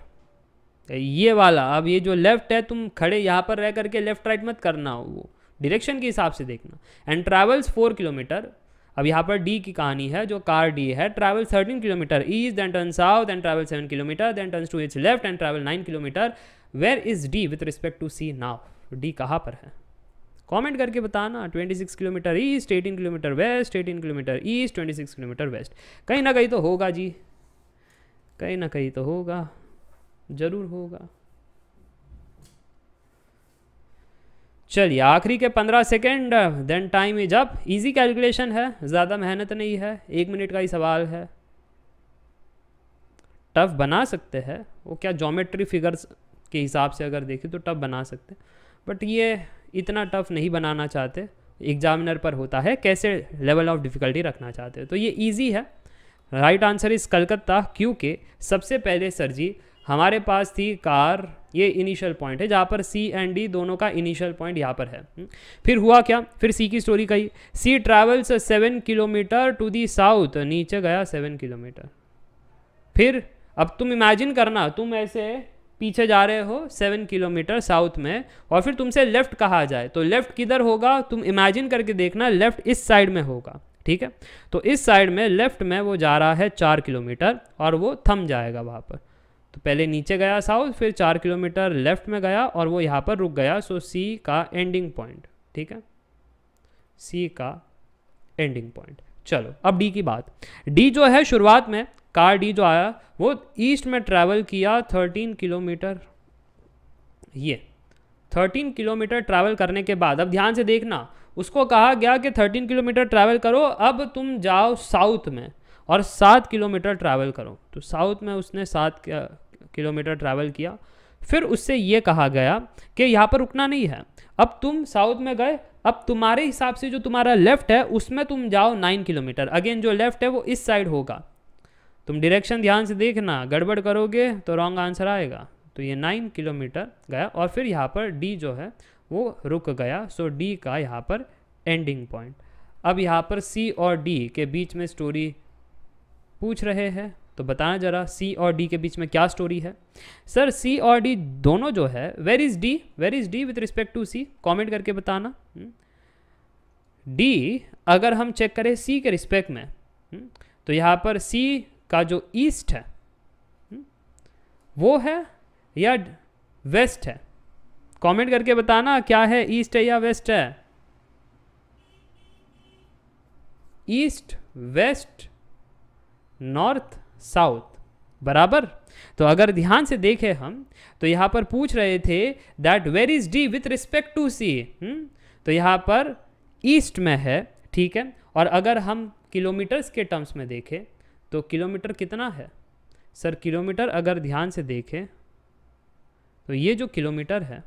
ये वाला अब ये जो लेफ्ट है तुम खड़े यहाँ पर रह करके लेफ्ट राइट मत करना वो डिरेक्शन के हिसाब से देखना एंड ट्रैवल्स फोर किलोमीटर अब यहाँ पर डी की कहानी है जो कार डी है travel thirteen kilometre east then turn south then travel seven kilometre then turn to its left and travel nine kilometre where is D with respect to C now D कहाँ पर है comment करके बताना 26 kilometre east 18 kilometre west 18 kilometre east 26 kilometre west कहीं ना कहीं तो होगा जी कहीं ना कहीं तो होगा ज़रूर होगा चलिए आखिरी के पंद्रह second then time is up easy calculation है ज़्यादा मेहनत नहीं है एक मिनट का ही सवाल है टफ बना सकते हैं वो क्या जोमेट्री फिगर्स के हिसाब से अगर देखें तो टफ़ बना सकते बट ये इतना टफ़ नहीं बनाना चाहते एग्जामिनर पर होता है कैसे लेवल ऑफ डिफ़िकल्टी रखना चाहते हैं तो ये ईजी है राइट आंसर इज़ कलकत्ता क्योंकि सबसे पहले सर जी हमारे पास थी कार ये इनिशियल पॉइंट है जहाँ पर सी एंड डी दोनों का इनिशियल पॉइंट यहाँ पर है हम्म। फिर हुआ क्या फिर सी की स्टोरी कही C travels seven kilometre to the south नीचे गया सेवन किलोमीटर फिर अब तुम इमेजिन करना तुम ऐसे पीछे जा रहे हो सेवन किलोमीटर साउथ में और फिर तुमसे लेफ़्ट कहा जाए तो लेफ़्ट किधर होगा तुम इमेजिन करके देखना लेफ़्ट इस साइड में होगा ठीक है तो इस साइड में लेफ़्ट में वो जा रहा है चार किलोमीटर और वो थम जाएगा वहाँ पर तो पहले नीचे गया साउथ फिर चार किलोमीटर लेफ़्ट में गया और वो यहाँ पर रुक गया सो सी का एंडिंग पॉइंट ठीक है सी का एंडिंग पॉइंट चलो अब डी की बात डी जो है शुरुआत में कार डी जो आया वो ईस्ट में ट्रैवल किया थर्टीन किलोमीटर ये थर्टीन किलोमीटर ट्रैवल करने के बाद अब ध्यान से देखना उसको कहा गया कि थर्टीन किलोमीटर ट्रैवल करो अब तुम जाओ साउथ में और सात किलोमीटर ट्रैवल करो तो साउथ में उसने सात किलोमीटर ट्रैवल किया फिर उससे ये कहा गया कि यहाँ पर रुकना नहीं है अब तुम साउथ में गए अब तुम्हारे हिसाब से जो तुम्हारा लेफ्ट है उसमें तुम जाओ नाइन किलोमीटर अगेन जो लेफ्ट है वो इस साइड होगा तुम डायरेक्शन ध्यान से देखना गड़बड़ करोगे तो रॉन्ग आंसर आएगा तो ये नाइन किलोमीटर गया और फिर यहाँ पर डी जो है वो रुक गया सो डी का यहाँ पर एंडिंग पॉइंट अब यहाँ पर सी और डी के बीच में स्टोरी पूछ रहे हैं तो बताएं जरा सी और डी के बीच में क्या स्टोरी है सर सी और डी दोनों जो है where is D where is D with respect to C comment करके बताना डी हम्म। अगर हम चेक करें सी के रिस्पेक्ट में हम्म, तो यहाँ पर सी का जो ईस्ट है हम्म, वो है या वेस्ट है कमेंट करके बताना क्या है ईस्ट है या वेस्ट है ईस्ट वेस्ट नॉर्थ साउथ बराबर तो अगर ध्यान से देखें हम तो यहां पर पूछ रहे थे that where is D with respect to C तो यहां पर ईस्ट में है ठीक है और अगर हम किलोमीटर्स के टर्म्स में देखें तो किलोमीटर कितना है सर किलोमीटर अगर ध्यान से देखें तो ये जो किलोमीटर है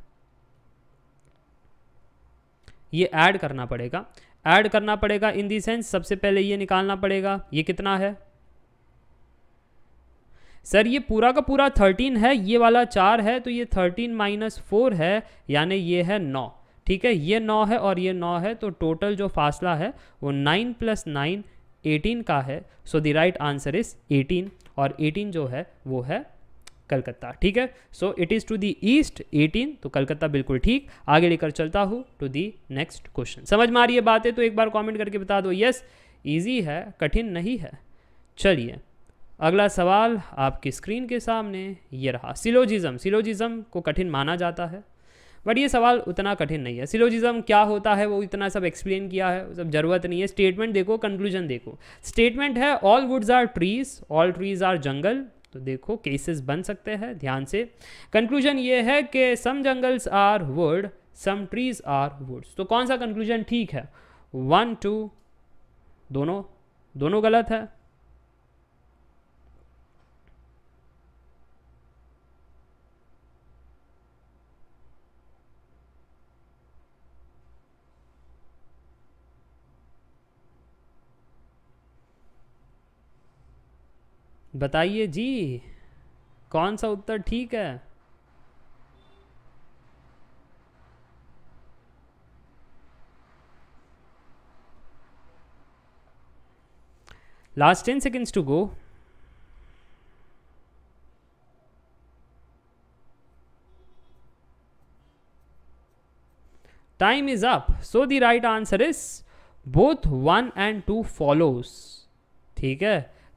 ये ऐड करना पड़ेगा ऐड करना पड़ेगा इन दी सेंस सबसे पहले ये निकालना पड़ेगा ये कितना है सर ये पूरा का पूरा थर्टीन है ये वाला चार है तो ये थर्टीन माइनस फोर है यानी ये है नौ ठीक है ये नौ है और ये नौ है तो टोटल जो फासला है वो नाइन प्लस नाइन 18 का है so the right answer is 18 और 18 जो है वो है कलकत्ता ठीक है so it is to the east 18 तो कलकत्ता बिल्कुल ठीक आगे लेकर चलता हूँ टू दी नेक्स्ट क्वेश्चन समझ में आ रही है बातें तो एक बार कमेंट करके बता दो यस इजी है कठिन नहीं है चलिए अगला सवाल आपकी स्क्रीन के सामने ये रहा सिलोजिज्म सिलोजिज्म को कठिन माना जाता है बट ये सवाल उतना कठिन नहीं है सिलोजिज्म क्या होता है वो इतना सब एक्सप्लेन किया है सब जरूरत नहीं है स्टेटमेंट देखो कंक्लूजन देखो स्टेटमेंट है all woods are trees all trees are jungle तो देखो केसेस बन सकते हैं ध्यान से कंक्लूजन ये है कि some jungles are wood some trees are woods तो कौन सा कंक्लूजन ठीक है वन टू दोनों दोनों गलत है बताइए जी कौन सा उत्तर ठीक है last ten seconds to go time is up so the right answer is both one and two follows ठीक है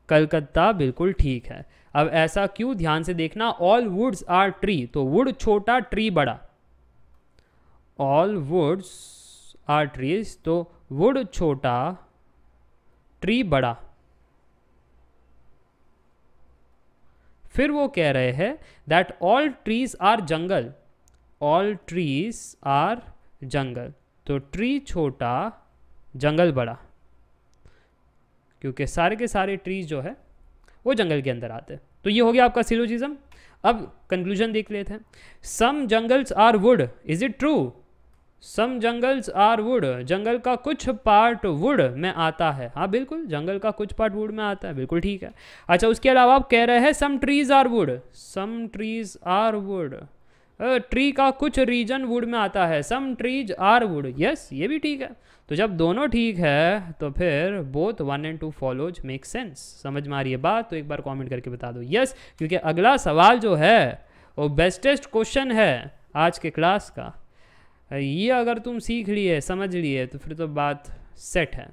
कलकत्ता बिल्कुल ठीक है अब ऐसा क्यों ध्यान से देखना ऑल वुड्स आर ट्री तो वुड छोटा ट्री बड़ा ऑल वुड्स आर ट्रीज तो वुड छोटा ट्री बड़ा फिर वो कह रहे हैं that all trees are jungle all trees are jungle तो ट्री छोटा जंगल बड़ा क्योंकि सारे के सारे ट्रीज जो है वो जंगल के अंदर आते हैं तो ये हो गया आपका सिलोजिज्म अब कंक्लूजन देख लेते हैं some jungles are wood is it true some jungles are wood jungle का कुछ पार्ट वुड में आता है हाँ बिल्कुल जंगल का कुछ पार्ट वुड में आता है बिल्कुल ठीक है अच्छा उसके अलावा आप कह रहे हैं some trees are wood some trees are wood tree का कुछ रीजन वुड में आता है some trees are wood yes ये भी ठीक है तो जब दोनों ठीक है तो फिर both one and two follows make sense समझ में आ रही है बात तो एक बार कमेंट करके बता दो यस क्योंकि अगला सवाल जो है वो बेस्टेस्ट क्वेश्चन है आज के क्लास का ये अगर तुम सीख लिए समझ लिए तो फिर तो बात सेट है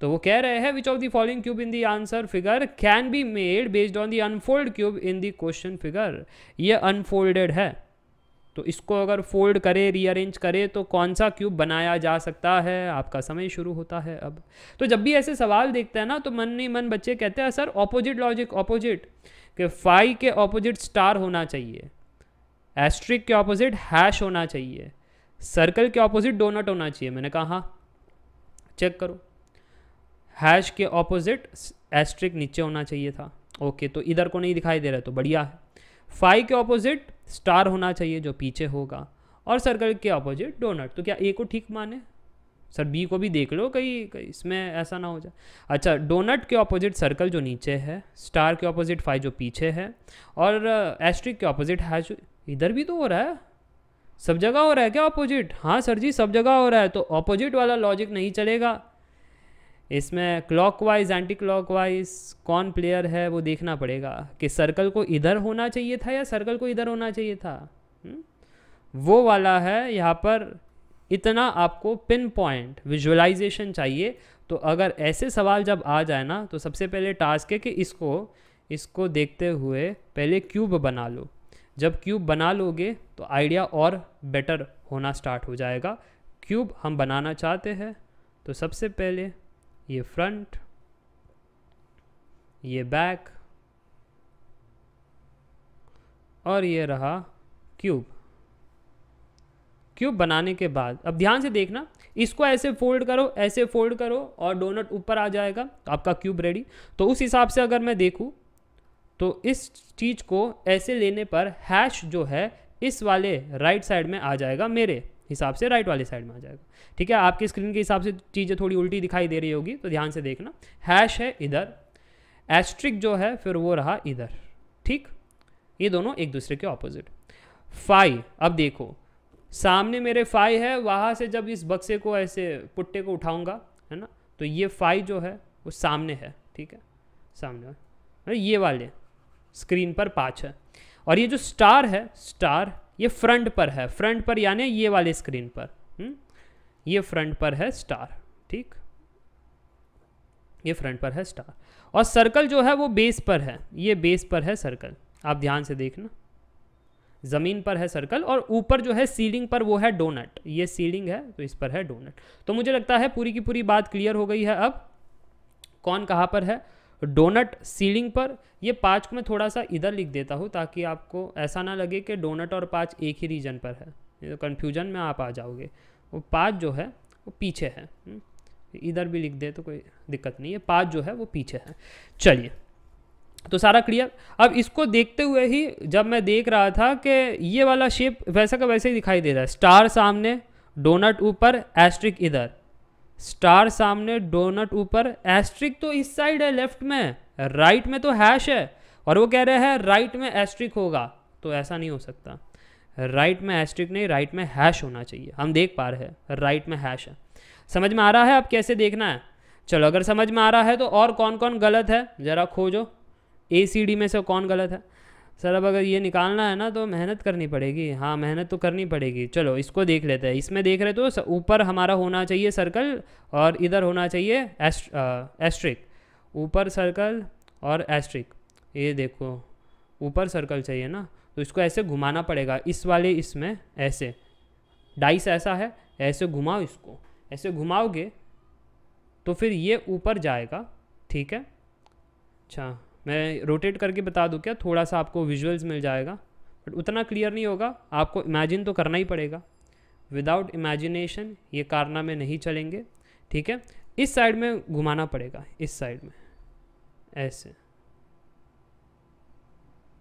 तो वो कह रहे हैं which of the following cube in the answer figure can be made based on the unfold cube in the question figure ये अनफोल्डेड है तो इसको अगर फोल्ड करें रीअरेंज करें तो कौन सा क्यूब बनाया जा सकता है आपका समय शुरू होता है अब तो जब भी ऐसे सवाल देखते हैं ना तो मन ही मन बच्चे कहते हैं सर ऑपोजिट लॉजिक ऑपोजिट कि फाइव के ऑपोजिट स्टार होना चाहिए एस्ट्रिक के ऑपोजिट हैश होना चाहिए सर्कल के ऑपोजिट डोनट होना चाहिए मैंने कहा हाँ चेक करो हैश के ऑपोजिट एस्ट्रिक नीचे होना चाहिए था ओके तो इधर को नहीं दिखाई दे रहा तो बढ़िया है फाइव के ऑपोजिट स्टार होना चाहिए जो पीछे होगा और सर्कल के ऑपोजिट डोनट तो क्या ए को ठीक माने सर बी को भी देख लो कहीं कहीं इसमें ऐसा ना हो जाए अच्छा डोनट के ऑपोजिट सर्कल जो नीचे है स्टार के ऑपोजिट फाइव जो पीछे है और एस्ट्रिक uh, के ऑपोजिट है इधर भी तो हो रहा है सब जगह हो रहा है क्या ऑपोजिट हाँ सर जी सब जगह हो रहा है तो ऑपोजिट वाला लॉजिक नहीं चलेगा इसमें क्लॉकवाइज एंटी क्लॉकवाइज कौन प्लेयर है वो देखना पड़ेगा कि सर्कल को इधर होना चाहिए था या सर्कल को इधर होना चाहिए था हुँ? हम्म? वो वाला है यहाँ पर इतना आपको पिन पॉइंट विजुअलाइजेशन चाहिए तो अगर ऐसे सवाल जब आ जाए ना तो सबसे पहले टास्क है कि इसको इसको देखते हुए पहले क्यूब बना लो जब क्यूब बना लोगे तो आइडिया और बेटर होना स्टार्ट हो जाएगा क्यूब हम बनाना चाहते हैं तो सबसे पहले ये फ्रंट ये बैक और ये रहा क्यूब क्यूब बनाने के बाद अब ध्यान से देखना इसको ऐसे फोल्ड करो ऐसे फोल्ड करो और डोनट ऊपर आ जाएगा तो आपका क्यूब रेडी तो उस हिसाब से अगर मैं देखूं तो इस चीज़ को ऐसे लेने पर हैश जो है इस वाले राइट साइड में आ जाएगा मेरे हिसाब से राइट वाली साइड में आ जाएगा ठीक है आपकी स्क्रीन के हिसाब से चीज़ें थोड़ी उल्टी दिखाई दे रही होगी तो ध्यान से देखना हैश है इधर एस्ट्रिक जो है फिर वो रहा इधर ठीक ये दोनों एक दूसरे के ऑपोजिट फाई अब देखो सामने मेरे फाई है वहाँ से जब इस बक्से को ऐसे पुट्टे को उठाऊंगा है ना तो ये फाइव जो है वो सामने है ठीक है सामने ये वाले स्क्रीन पर पाँच है और ये जो स्टार है स्टार ये फ्रंट पर है फ्रंट पर यानी ये वाले स्क्रीन पर हुँ? हम्म? ये फ्रंट पर है स्टार ठीक ये फ्रंट पर है स्टार और सर्कल जो है वो बेस पर है ये बेस पर है सर्कल आप ध्यान से देखना ज़मीन पर है सर्कल और ऊपर जो है सीलिंग पर वो है डोनट ये सीलिंग है तो इस पर है डोनट तो मुझे लगता है पूरी की पूरी बात क्लियर हो गई है अब कौन कहाँ पर है डोनट सीलिंग पर ये पाँच को मैं थोड़ा सा इधर लिख देता हूँ ताकि आपको ऐसा ना लगे कि डोनट और पाँच एक ही रीजन पर है तो कन्फ्यूजन में आप आ जाओगे वो पाँच जो है वो पीछे है हम्म, इधर भी लिख दे तो कोई दिक्कत नहीं है पाँच जो है वो पीछे है चलिए तो सारा क्लियर अब इसको देखते हुए ही जब मैं देख रहा था कि ये वाला शेप वैसा का वैसे ही दिखाई दे रहा है स्टार सामने डोनट ऊपर एस्ट्रिक इधर स्टार सामने डोनट ऊपर एस्ट्रिक तो इस साइड है लेफ्ट में राइट में तो हैश है और वो कह रहे हैं राइट में एस्ट्रिक होगा तो ऐसा नहीं हो सकता राइट में एस्ट्रिक नहीं राइट में हैश होना चाहिए हम देख पा रहे हैं राइट में हैश है समझ में आ रहा है आप कैसे देखना है चलो अगर समझ में आ रहा है तो और कौन कौन गलत है ज़रा खोजो ए सी डी में से कौन गलत है सर अब अगर ये निकालना है ना तो मेहनत करनी पड़ेगी हाँ मेहनत तो करनी पड़ेगी चलो इसको देख लेते हैं इसमें देख रहे तो ऊपर हमारा होना चाहिए सर्कल और इधर होना चाहिए एस्ट्रिक ऊपर सर्कल और एस्ट्रिक ये देखो ऊपर सर्कल चाहिए ना तो इसको ऐसे घुमाना पड़ेगा इस वाले इसमें ऐसे डाइस ऐसा है ऐसे घुमाओ इसको ऐसे घुमाओगे तो फिर ये ऊपर जाएगा ठीक है अच्छा मैं रोटेट करके बता दूँ क्या थोड़ा सा आपको विजुअल्स मिल जाएगा बट उतना क्लियर नहीं होगा आपको इमेजिन तो करना ही पड़ेगा विदाउट इमेजिनेशन ये कारना में नहीं चलेंगे ठीक है इस साइड में घुमाना पड़ेगा इस साइड में ऐसे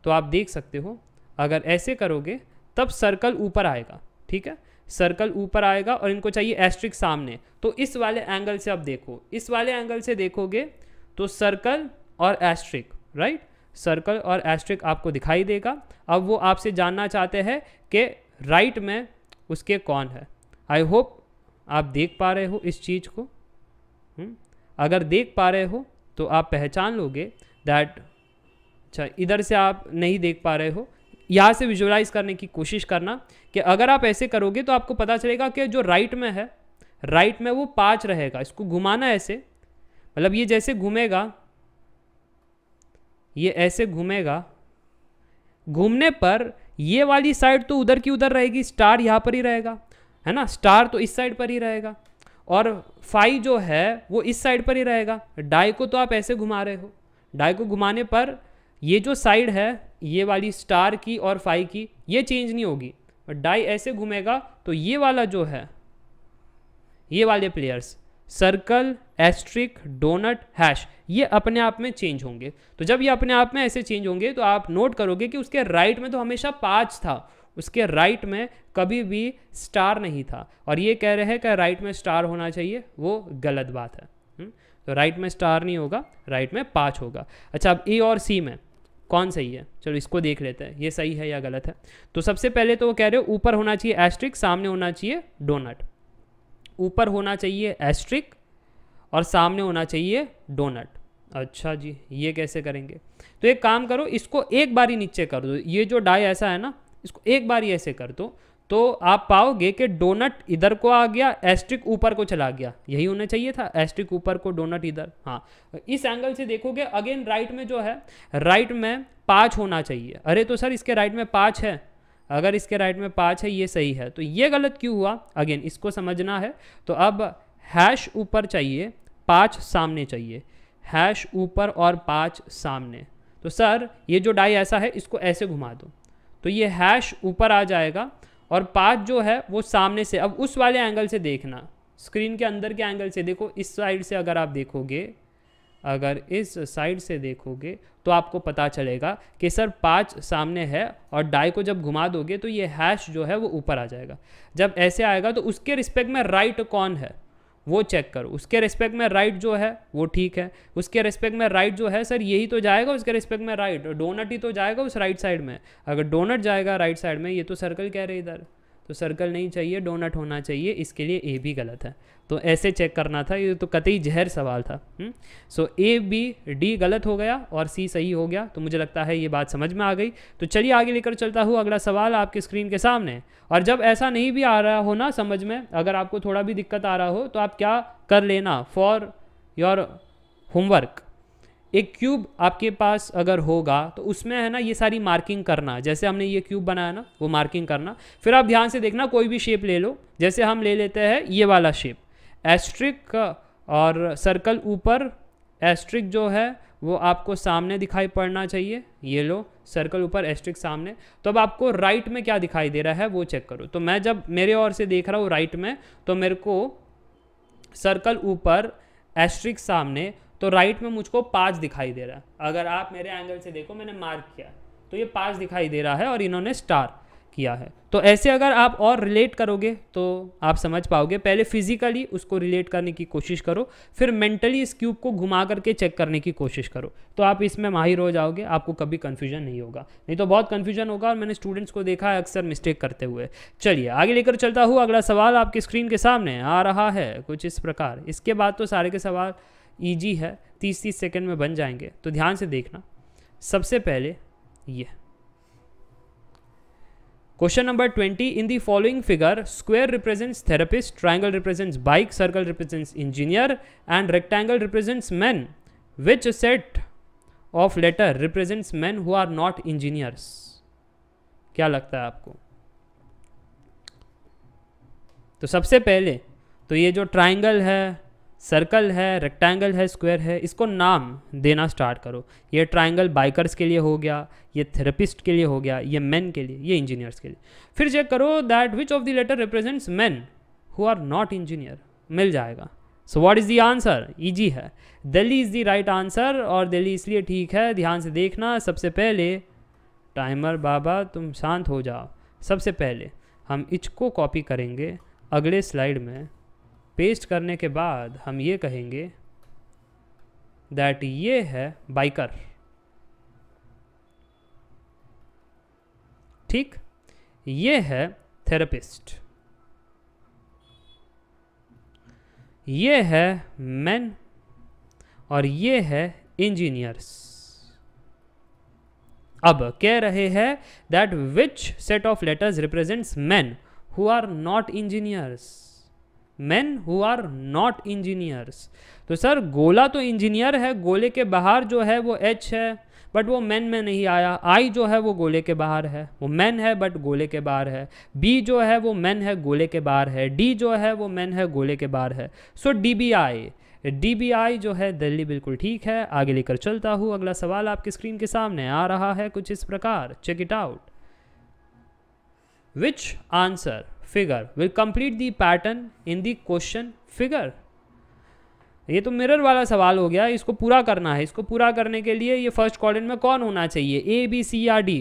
तो आप देख सकते हो अगर ऐसे करोगे तब सर्कल ऊपर आएगा ठीक है सर्कल ऊपर आएगा और इनको चाहिए एस्ट्रिक सामने तो इस वाले एंगल से आप देखो इस वाले एंगल से देखोगे तो सर्कल और एस्ट्रिक राइट सर्कल और एस्ट्रिक आपको दिखाई देगा अब वो आपसे जानना चाहते हैं कि राइट में उसके कौन है आई होप आप देख पा रहे हो इस चीज़ को हुँ? हम्म। अगर देख पा रहे हो तो आप पहचान लोगे दैट अच्छा इधर से आप नहीं देख पा रहे हो यहाँ से विजुलाइज करने की कोशिश करना कि अगर आप ऐसे करोगे तो आपको पता चलेगा कि जो राइट में है राइट में वो पाँच रहेगा इसको घुमाना ऐसे मतलब ये जैसे घूमेगा ये ऐसे घूमेगा घूमने पर ये वाली साइड तो उधर की उधर रहेगी स्टार यहाँ पर ही रहेगा है ना स्टार तो इस साइड पर ही रहेगा और फाई जो है वो इस साइड पर ही रहेगा डाई को तो आप ऐसे घुमा रहे हो डाई को घुमाने पर ये जो साइड है ये वाली स्टार की और फाई की ये चेंज नहीं होगी डाई ऐसे घूमेगा तो ये वाला जो है ये वाले players circle asterisk donut hash ये अपने आप में चेंज होंगे तो जब ये अपने आप में ऐसे चेंज होंगे तो आप नोट करोगे कि उसके राइट में तो हमेशा पाँच था उसके राइट में कभी भी स्टार नहीं था और ये कह रहे हैं कि राइट में स्टार होना चाहिए वो गलत बात है हम्म? तो राइट में स्टार नहीं होगा राइट में पाँच होगा अच्छा अब ए और सी में कौन सही है चलो इसको देख लेते हैं ये सही है या गलत है तो सबसे पहले तो वो कह रहे हो ऊपर होना चाहिए एस्ट्रिक सामने होना चाहिए डोनट ऊपर होना चाहिए एस्ट्रिक और सामने होना चाहिए डोनट अच्छा जी ये कैसे करेंगे तो एक काम करो इसको एक बार ही नीचे कर दो ये जो डाई ऐसा है ना इसको एक बार ही ऐसे कर दो तो आप पाओगे कि डोनट इधर को आ गया एस्ट्रिक ऊपर को चला गया यही होना चाहिए था एस्ट्रिक ऊपर को डोनट इधर हाँ इस एंगल से देखोगे अगेन राइट में जो है राइट में पाँच होना चाहिए अरे तो सर इसके राइट में पाँच है अगर इसके राइट में पाँच है ये सही है तो ये गलत क्यों हुआ अगेन इसको समझना है तो अब हैश ऊपर चाहिए पाँच सामने चाहिए हैश ऊपर और पाँच सामने तो सर ये जो डाई ऐसा है इसको ऐसे घुमा दो तो ये हैश ऊपर आ जाएगा और पाँच जो है वो सामने से अब उस वाले एंगल से देखना स्क्रीन के अंदर के एंगल से देखो इस साइड से अगर आप देखोगे अगर इस साइड से देखोगे तो आपको पता चलेगा कि सर पाँच सामने है और डाई को जब घुमा दोगे तो ये हैश जो है वो ऊपर आ जाएगा जब ऐसे आएगा तो उसके रिस्पेक्ट में राइट कौन है वो चेक करो उसके रिस्पेक्ट में राइट जो है वो ठीक है उसके रिस्पेक्ट में राइट जो है सर यही तो जाएगा उसके रिस्पेक्ट में राइट डोनट ही तो जाएगा उस राइट साइड में अगर डोनट जाएगा राइट साइड में ये तो सर्कल कह रहे इधर तो सर्कल नहीं चाहिए डोनट होना चाहिए इसके लिए ए भी गलत है तो ऐसे चेक करना था ये तो कतई जहर सवाल था सो ए बी डी गलत हो गया और सी सही हो गया तो मुझे लगता है ये बात समझ में आ गई तो चलिए आगे लेकर चलता हूँ अगला सवाल आपके स्क्रीन के सामने और जब ऐसा नहीं भी आ रहा हो ना समझ में अगर आपको थोड़ा भी दिक्कत आ रहा हो तो आप क्या कर लेना फॉर योर होमवर्क एक क्यूब आपके पास अगर होगा तो उसमें है ना ये सारी मार्किंग करना जैसे हमने ये क्यूब बनाया ना वो मार्किंग करना फिर आप ध्यान से देखना कोई भी शेप ले लो जैसे हम ले लेते हैं ये वाला शेप एस्ट्रिक और सर्कल ऊपर एस्ट्रिक जो है वो आपको सामने दिखाई पड़ना चाहिए ये लो सर्कल ऊपर एस्ट्रिक सामने तो अब आपको राइट में क्या दिखाई दे रहा है वो चेक करो तो मैं जब मेरे ओर से देख रहा हूँ राइट में तो मेरे को सर्कल ऊपर एस्ट्रिक सामने तो राइट में मुझको पाँच दिखाई दे रहा है अगर आप मेरे एंगल से देखो मैंने मार्क किया तो ये पाँच दिखाई दे रहा है और इन्होंने स्टार किया है तो ऐसे अगर आप और रिलेट करोगे तो आप समझ पाओगे पहले फिजिकली उसको रिलेट करने की कोशिश करो फिर मेंटली इस क्यूब को घुमा करके चेक करने की कोशिश करो तो आप इसमें माहिर हो जाओगे आपको कभी कन्फ्यूजन नहीं होगा नहीं तो बहुत कन्फ्यूजन होगा और मैंने स्टूडेंट्स को देखा है अक्सर मिस्टेक करते हुए चलिए आगे लेकर चलता हूँ अगला सवाल आपकी स्क्रीन के सामने आ रहा है कुछ इस प्रकार इसके बाद तो सारे के सवाल ईजी e है तीस तीस सेकेंड में बन जाएंगे तो ध्यान से देखना सबसे पहले ये question number twenty in the following figure square represents therapist triangle represents bike circle represents engineer and rectangle represents man which set of letter represents man who are not engineers क्या लगता है आपको तो सबसे पहले तो ये जो ट्राइंगल है सर्कल है रेक्टेंगल है स्क्वायर है इसको नाम देना स्टार्ट करो ये ट्रायंगल बाइकर्स के लिए हो गया ये थेरेपिस्ट के लिए हो गया ये मैन के लिए ये इंजीनियर्स के लिए फिर चेक करो that which of the letter represents man who are not engineer मिल जाएगा so what is the answer easy है Delhi is the right answer और दिल्ली इसलिए ठीक है ध्यान से देखना सबसे पहले टाइमर बाबा तुम शांत हो जाओ सबसे पहले हम इच को कॉपी करेंगे अगले स्लाइड में पेस्ट करने के बाद हम ये कहेंगे दैट ये है बाइकर ठीक ये है थेरेपिस्ट ये है मैन और ये है इंजीनियर्स अब कह रहे हैं that which set of letters represents man who are not engineers man who are not engineers तो सर गोला तो इंजीनियर है गोले के बाहर जो है वो एच है बट वो मैन में नहीं आया आई जो है वो गोले के बाहर है वो मैन है बट गोले के बाहर है बी जो है वो मैन है गोले के बाहर है डी जो है वो मैन है गोले के बाहर है so D B I D B I जो है दिल्ली बिल्कुल ठीक है आगे लेकर चलता हूँ अगला सवाल आपकी स्क्रीन के सामने आ रहा है कुछ इस प्रकार check it out which answer figure will complete the pattern in the question figure ये तो मिरर वाला सवाल हो गया इसको पूरा करना है इसको पूरा करने के लिए ये फर्स्ट क्वार में कौन होना चाहिए ए बी सी या डी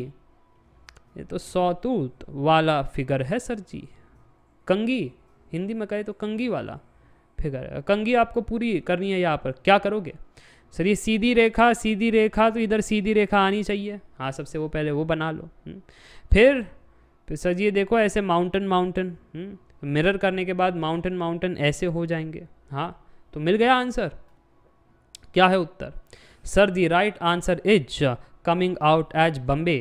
ये तो सौतूत वाला फिगर है सर जी कंगी हिंदी में कहे तो कंगी वाला फिगर कंगी आपको पूरी करनी है यहाँ पर क्या करोगे सर ये सीधी रेखा सीधी रेखा तो इधर सीधी रेखा आनी चाहिए हाँ सबसे वो पहले वो बना लो हम्म। फिर तो सर ये देखो ऐसे माउंटेन माउंटेन मिरर करने के बाद माउंटेन माउंटेन ऐसे हो जाएंगे हाँ तो मिल गया आंसर क्या है उत्तर sir the right answer is coming out as Bombay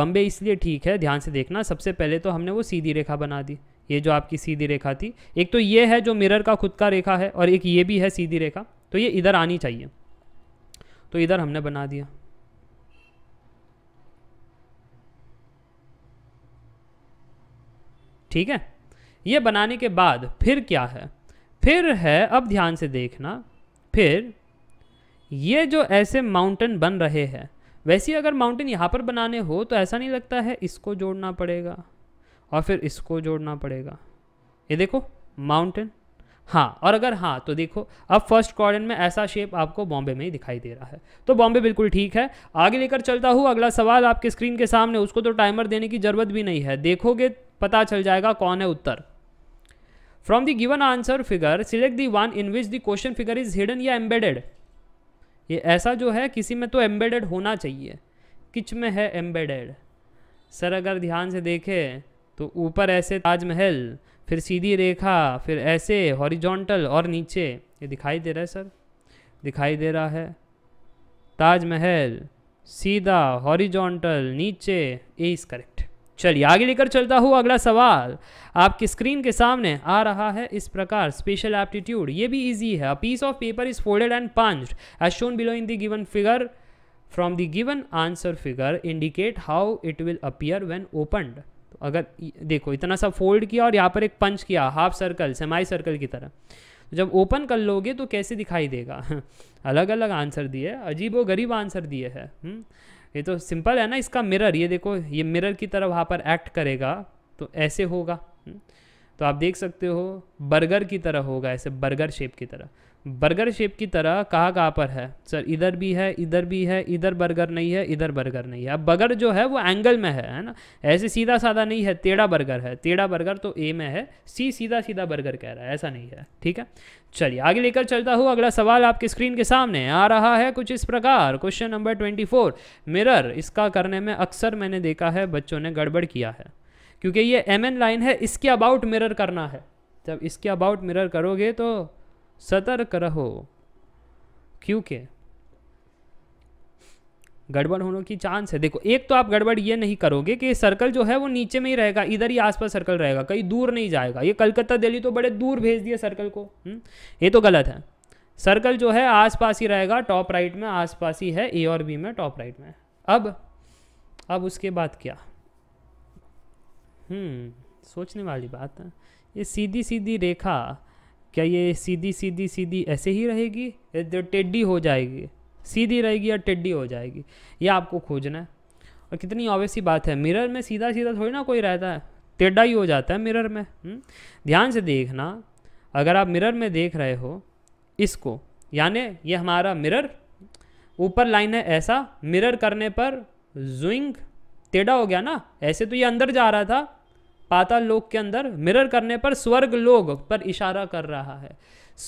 Bombay इसलिए ठीक है ध्यान से देखना सबसे पहले तो हमने वो सीधी रेखा बना दी ये जो आपकी सीधी रेखा थी एक तो ये है जो मिरर का खुद का रेखा है और एक ये भी है सीधी रेखा तो ये इधर आनी चाहिए तो इधर हमने बना दिया ठीक है ये बनाने के बाद फिर क्या है फिर है अब ध्यान से देखना फिर ये जो ऐसे माउंटेन बन रहे हैं वैसे अगर माउंटेन यहाँ पर बनाने हो तो ऐसा नहीं लगता है इसको जोड़ना पड़ेगा और फिर इसको जोड़ना पड़ेगा ये देखो माउंटेन हाँ और अगर हाँ तो देखो अब फर्स्ट क्वारन में ऐसा शेप आपको बॉम्बे में ही दिखाई दे रहा है तो बॉम्बे बिल्कुल ठीक है आगे लेकर चलता हूँ अगला सवाल आपके स्क्रीन के सामने उसको तो टाइमर देने की जरूरत भी नहीं है देखोगे पता चल जाएगा कौन है उत्तर from the given answer figure select the one in which the question figure is hidden या एम्बेडेड ये ऐसा जो है किसी में तो एम्बेडेड होना चाहिए किच में है एम्बेडेड सर अगर ध्यान से देखें तो ऊपर ऐसे ताजमहल फिर सीधी रेखा फिर ऐसे हॉरिजॉन्टल और नीचे ये दिखाई दे रहा है सर दिखाई दे रहा है ताजमहल सीधा हॉरिजॉन्टल नीचे ए इज करेक्ट चलिए आगे लेकर चलता हूँ अगला सवाल आपकी स्क्रीन के सामने आ रहा है इस प्रकार स्पेशल एप्टीट्यूड ये भी इजी है a piece of paper is folded and punched as shown below in the given figure from the given answer figure indicate how it will appear when opened अगर देखो इतना सा फोल्ड किया और यहाँ पर एक पंच किया हाफ सर्कल सेमाई सर्कल की तरह तो जब ओपन कर लोगे तो कैसे दिखाई देगा अलग अलग आंसर दिए अजीब व गरीब आंसर दिए है हम्म? ये तो सिंपल है ना इसका मिरर ये देखो ये मिरर की तरह वहाँ पर एक्ट करेगा तो ऐसे होगा हम्म? तो आप देख सकते हो बर्गर की तरह होगा ऐसे बर्गर शेप की तरह बर्गर शेप की तरह कहाँ कहाँ पर है सर इधर भी है इधर भी है इधर बर्गर नहीं है इधर बर्गर नहीं है अब बर्गर जो है वो एंगल में है है ना ऐसे सीधा साधा नहीं है टेढ़ा बर्गर है टेढ़ा बर्गर तो ए में है सी सीधा सीधा बर्गर कह रहा है ऐसा नहीं है ठीक है चलिए आगे लेकर चलता हूँ अगला सवाल आपके स्क्रीन के सामने आ रहा है कुछ इस प्रकार question number twenty four mirror इसका करने में अक्सर मैंने देखा है बच्चों ने गड़बड़ किया है क्योंकि ये एम लाइन है इसके अबाउट मिरर करना है जब इसके अबाउट मिरर करोगे तो सतर्क रहो क्योंकि गड़बड़ होने की चांस है देखो एक तो आप गड़बड़ ये नहीं करोगे कि सर्कल जो है वो नीचे में ही रहेगा इधर ही आसपास सर्कल रहेगा कहीं दूर नहीं जाएगा ये कलकत्ता दिल्ली तो बड़े दूर भेज दिए सर्कल को हुँ? हम्म? ये तो गलत है सर्कल जो है आसपास ही रहेगा टॉप राइट में आसपास ही है ए और बी में टॉप राइट में अब अब उसके बाद क्या हम्म सोचने वाली बात है ये सीधी सीधी रेखा क्या ये सीधी सीधी सीधी ऐसे ही रहेगी टेडी हो जाएगी सीधी रहेगी या टेडी हो जाएगी ये आपको खोजना है और कितनी ऑब्वियस ही बात है मिरर में सीधा सीधा थोड़ी ना कोई रहता है टेढ़ा ही हो जाता है मिरर में हम्म? ध्यान से देखना अगर आप मिरर में देख रहे हो इसको यानी ये हमारा मिरर ऊपर लाइन है ऐसा मिरर करने पर जुइंग टेढ़ा हो गया ना ऐसे तो ये अंदर जा रहा था पाताल लोक के अंदर मिरर करने पर स्वर्ग लोक पर इशारा कर रहा है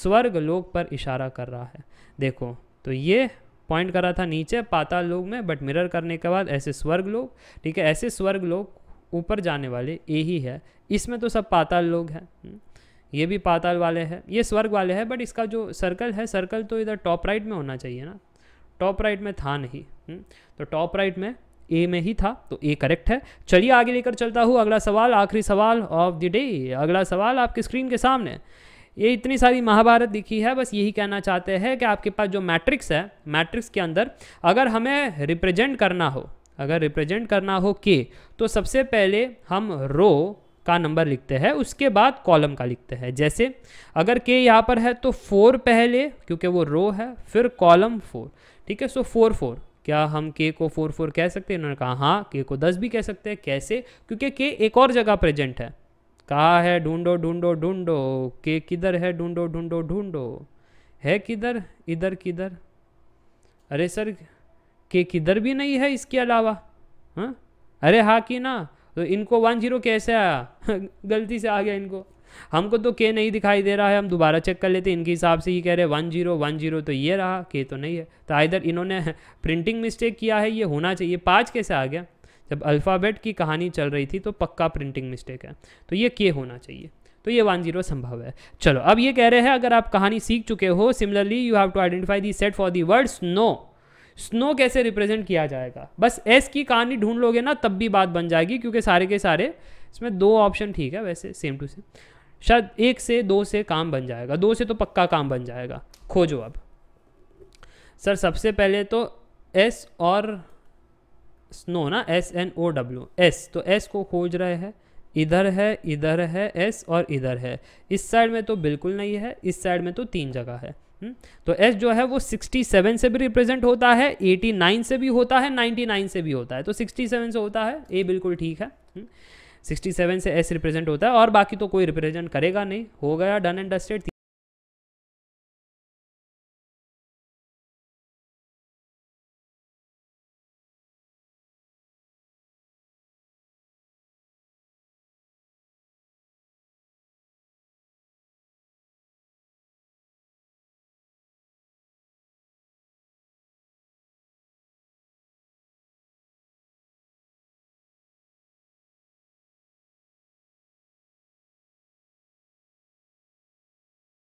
स्वर्ग लोक पर इशारा कर रहा है देखो तो ये पॉइंट करा था नीचे पाताल लोक में बट मिरर करने के बाद ऐसे स्वर्ग लोग ठीक है ऐसे स्वर्ग लोग ऊपर जाने वाले यही है इसमें तो सब पाताल लोग हैं हम्म, ये भी पाताल वाले हैं ये स्वर्ग वाले हैं बट इसका जो सर्कल है सर्कल तो इधर टॉप राइट में होना चाहिए ना टॉप राइट में था नहीं हम्म, तो टॉप राइट में ए में ही था तो ए करेक्ट है चलिए आगे लेकर चलता हूँ अगला सवाल आखिरी सवाल ऑफ द डे अगला सवाल आपके स्क्रीन के सामने ये इतनी सारी महाभारत दिखी है बस यही कहना चाहते हैं कि आपके पास जो मैट्रिक्स है मैट्रिक्स के अंदर अगर हमें रिप्रेजेंट करना हो अगर रिप्रेजेंट करना हो के तो सबसे पहले हम रो का नंबर लिखते हैं उसके बाद कॉलम का लिखते हैं जैसे अगर के यहाँ पर है तो फोर पहले क्योंकि वो रो है फिर कॉलम फोर ठीक है सो फोर फोर क्या हम के को फोर फोर कह सकते हैं उन्होंने कहा हाँ के को दस भी कह सकते हैं कैसे क्योंकि के एक और जगह प्रेजेंट है कहा है ढूंढो ढूंढो ढूंढो के किधर है ढूंढो ढूंढो ढूंढो है किधर इधर किधर अरे सर के किधर भी नहीं है इसके अलावा हाँ अरे हाँ कि ना तो इनको वन जीरो कैसे आया (laughs) गलती से आ गया इनको हमको तो के नहीं दिखाई दे रहा है हम दोबारा चेक कर लेते हैं इनके हिसाब से ये कह रहे वन जीरो वन जीरो तो ये रहा के तो नहीं है तो आइधर इन्होंने प्रिंटिंग (laughs) मिस्टेक किया है ये होना चाहिए पाँच कैसे आ गया जब अल्फ़ाबेट की कहानी चल रही थी तो पक्का प्रिंटिंग मिस्टेक है तो ये के होना चाहिए तो ये वन जीरो संभव है चलो अब ये कह रहे हैं अगर आप कहानी सीख चुके हो similarly you have to identify the set for the word snow snow कैसे रिप्रेजेंट किया जाएगा बस एस की कहानी ढूंढ लोगे ना तब भी बात बन जाएगी क्योंकि सारे के सारे इसमें दो ऑप्शन ठीक है वैसे सेम टू सेम शायद एक से दो से काम बन जाएगा दो से तो पक्का काम बन जाएगा खोजो अब सर सबसे पहले तो एस और स्नो ना S N O W S तो एस को खोज रहे हैं इधर है इधर है एस और इधर है इस साइड में तो बिल्कुल नहीं है इस साइड में तो तीन जगह है हम्म, तो एस जो है वो 67 से भी रिप्रेजेंट होता है 89 से भी होता है 99 से भी होता है तो 67 से होता है ए बिल्कुल ठीक है हुँ? हम्म, 67 से एस रिप्रेजेंट होता है और बाकी तो कोई रिप्रेजेंट करेगा नहीं हो गया डन एंड डस्टेड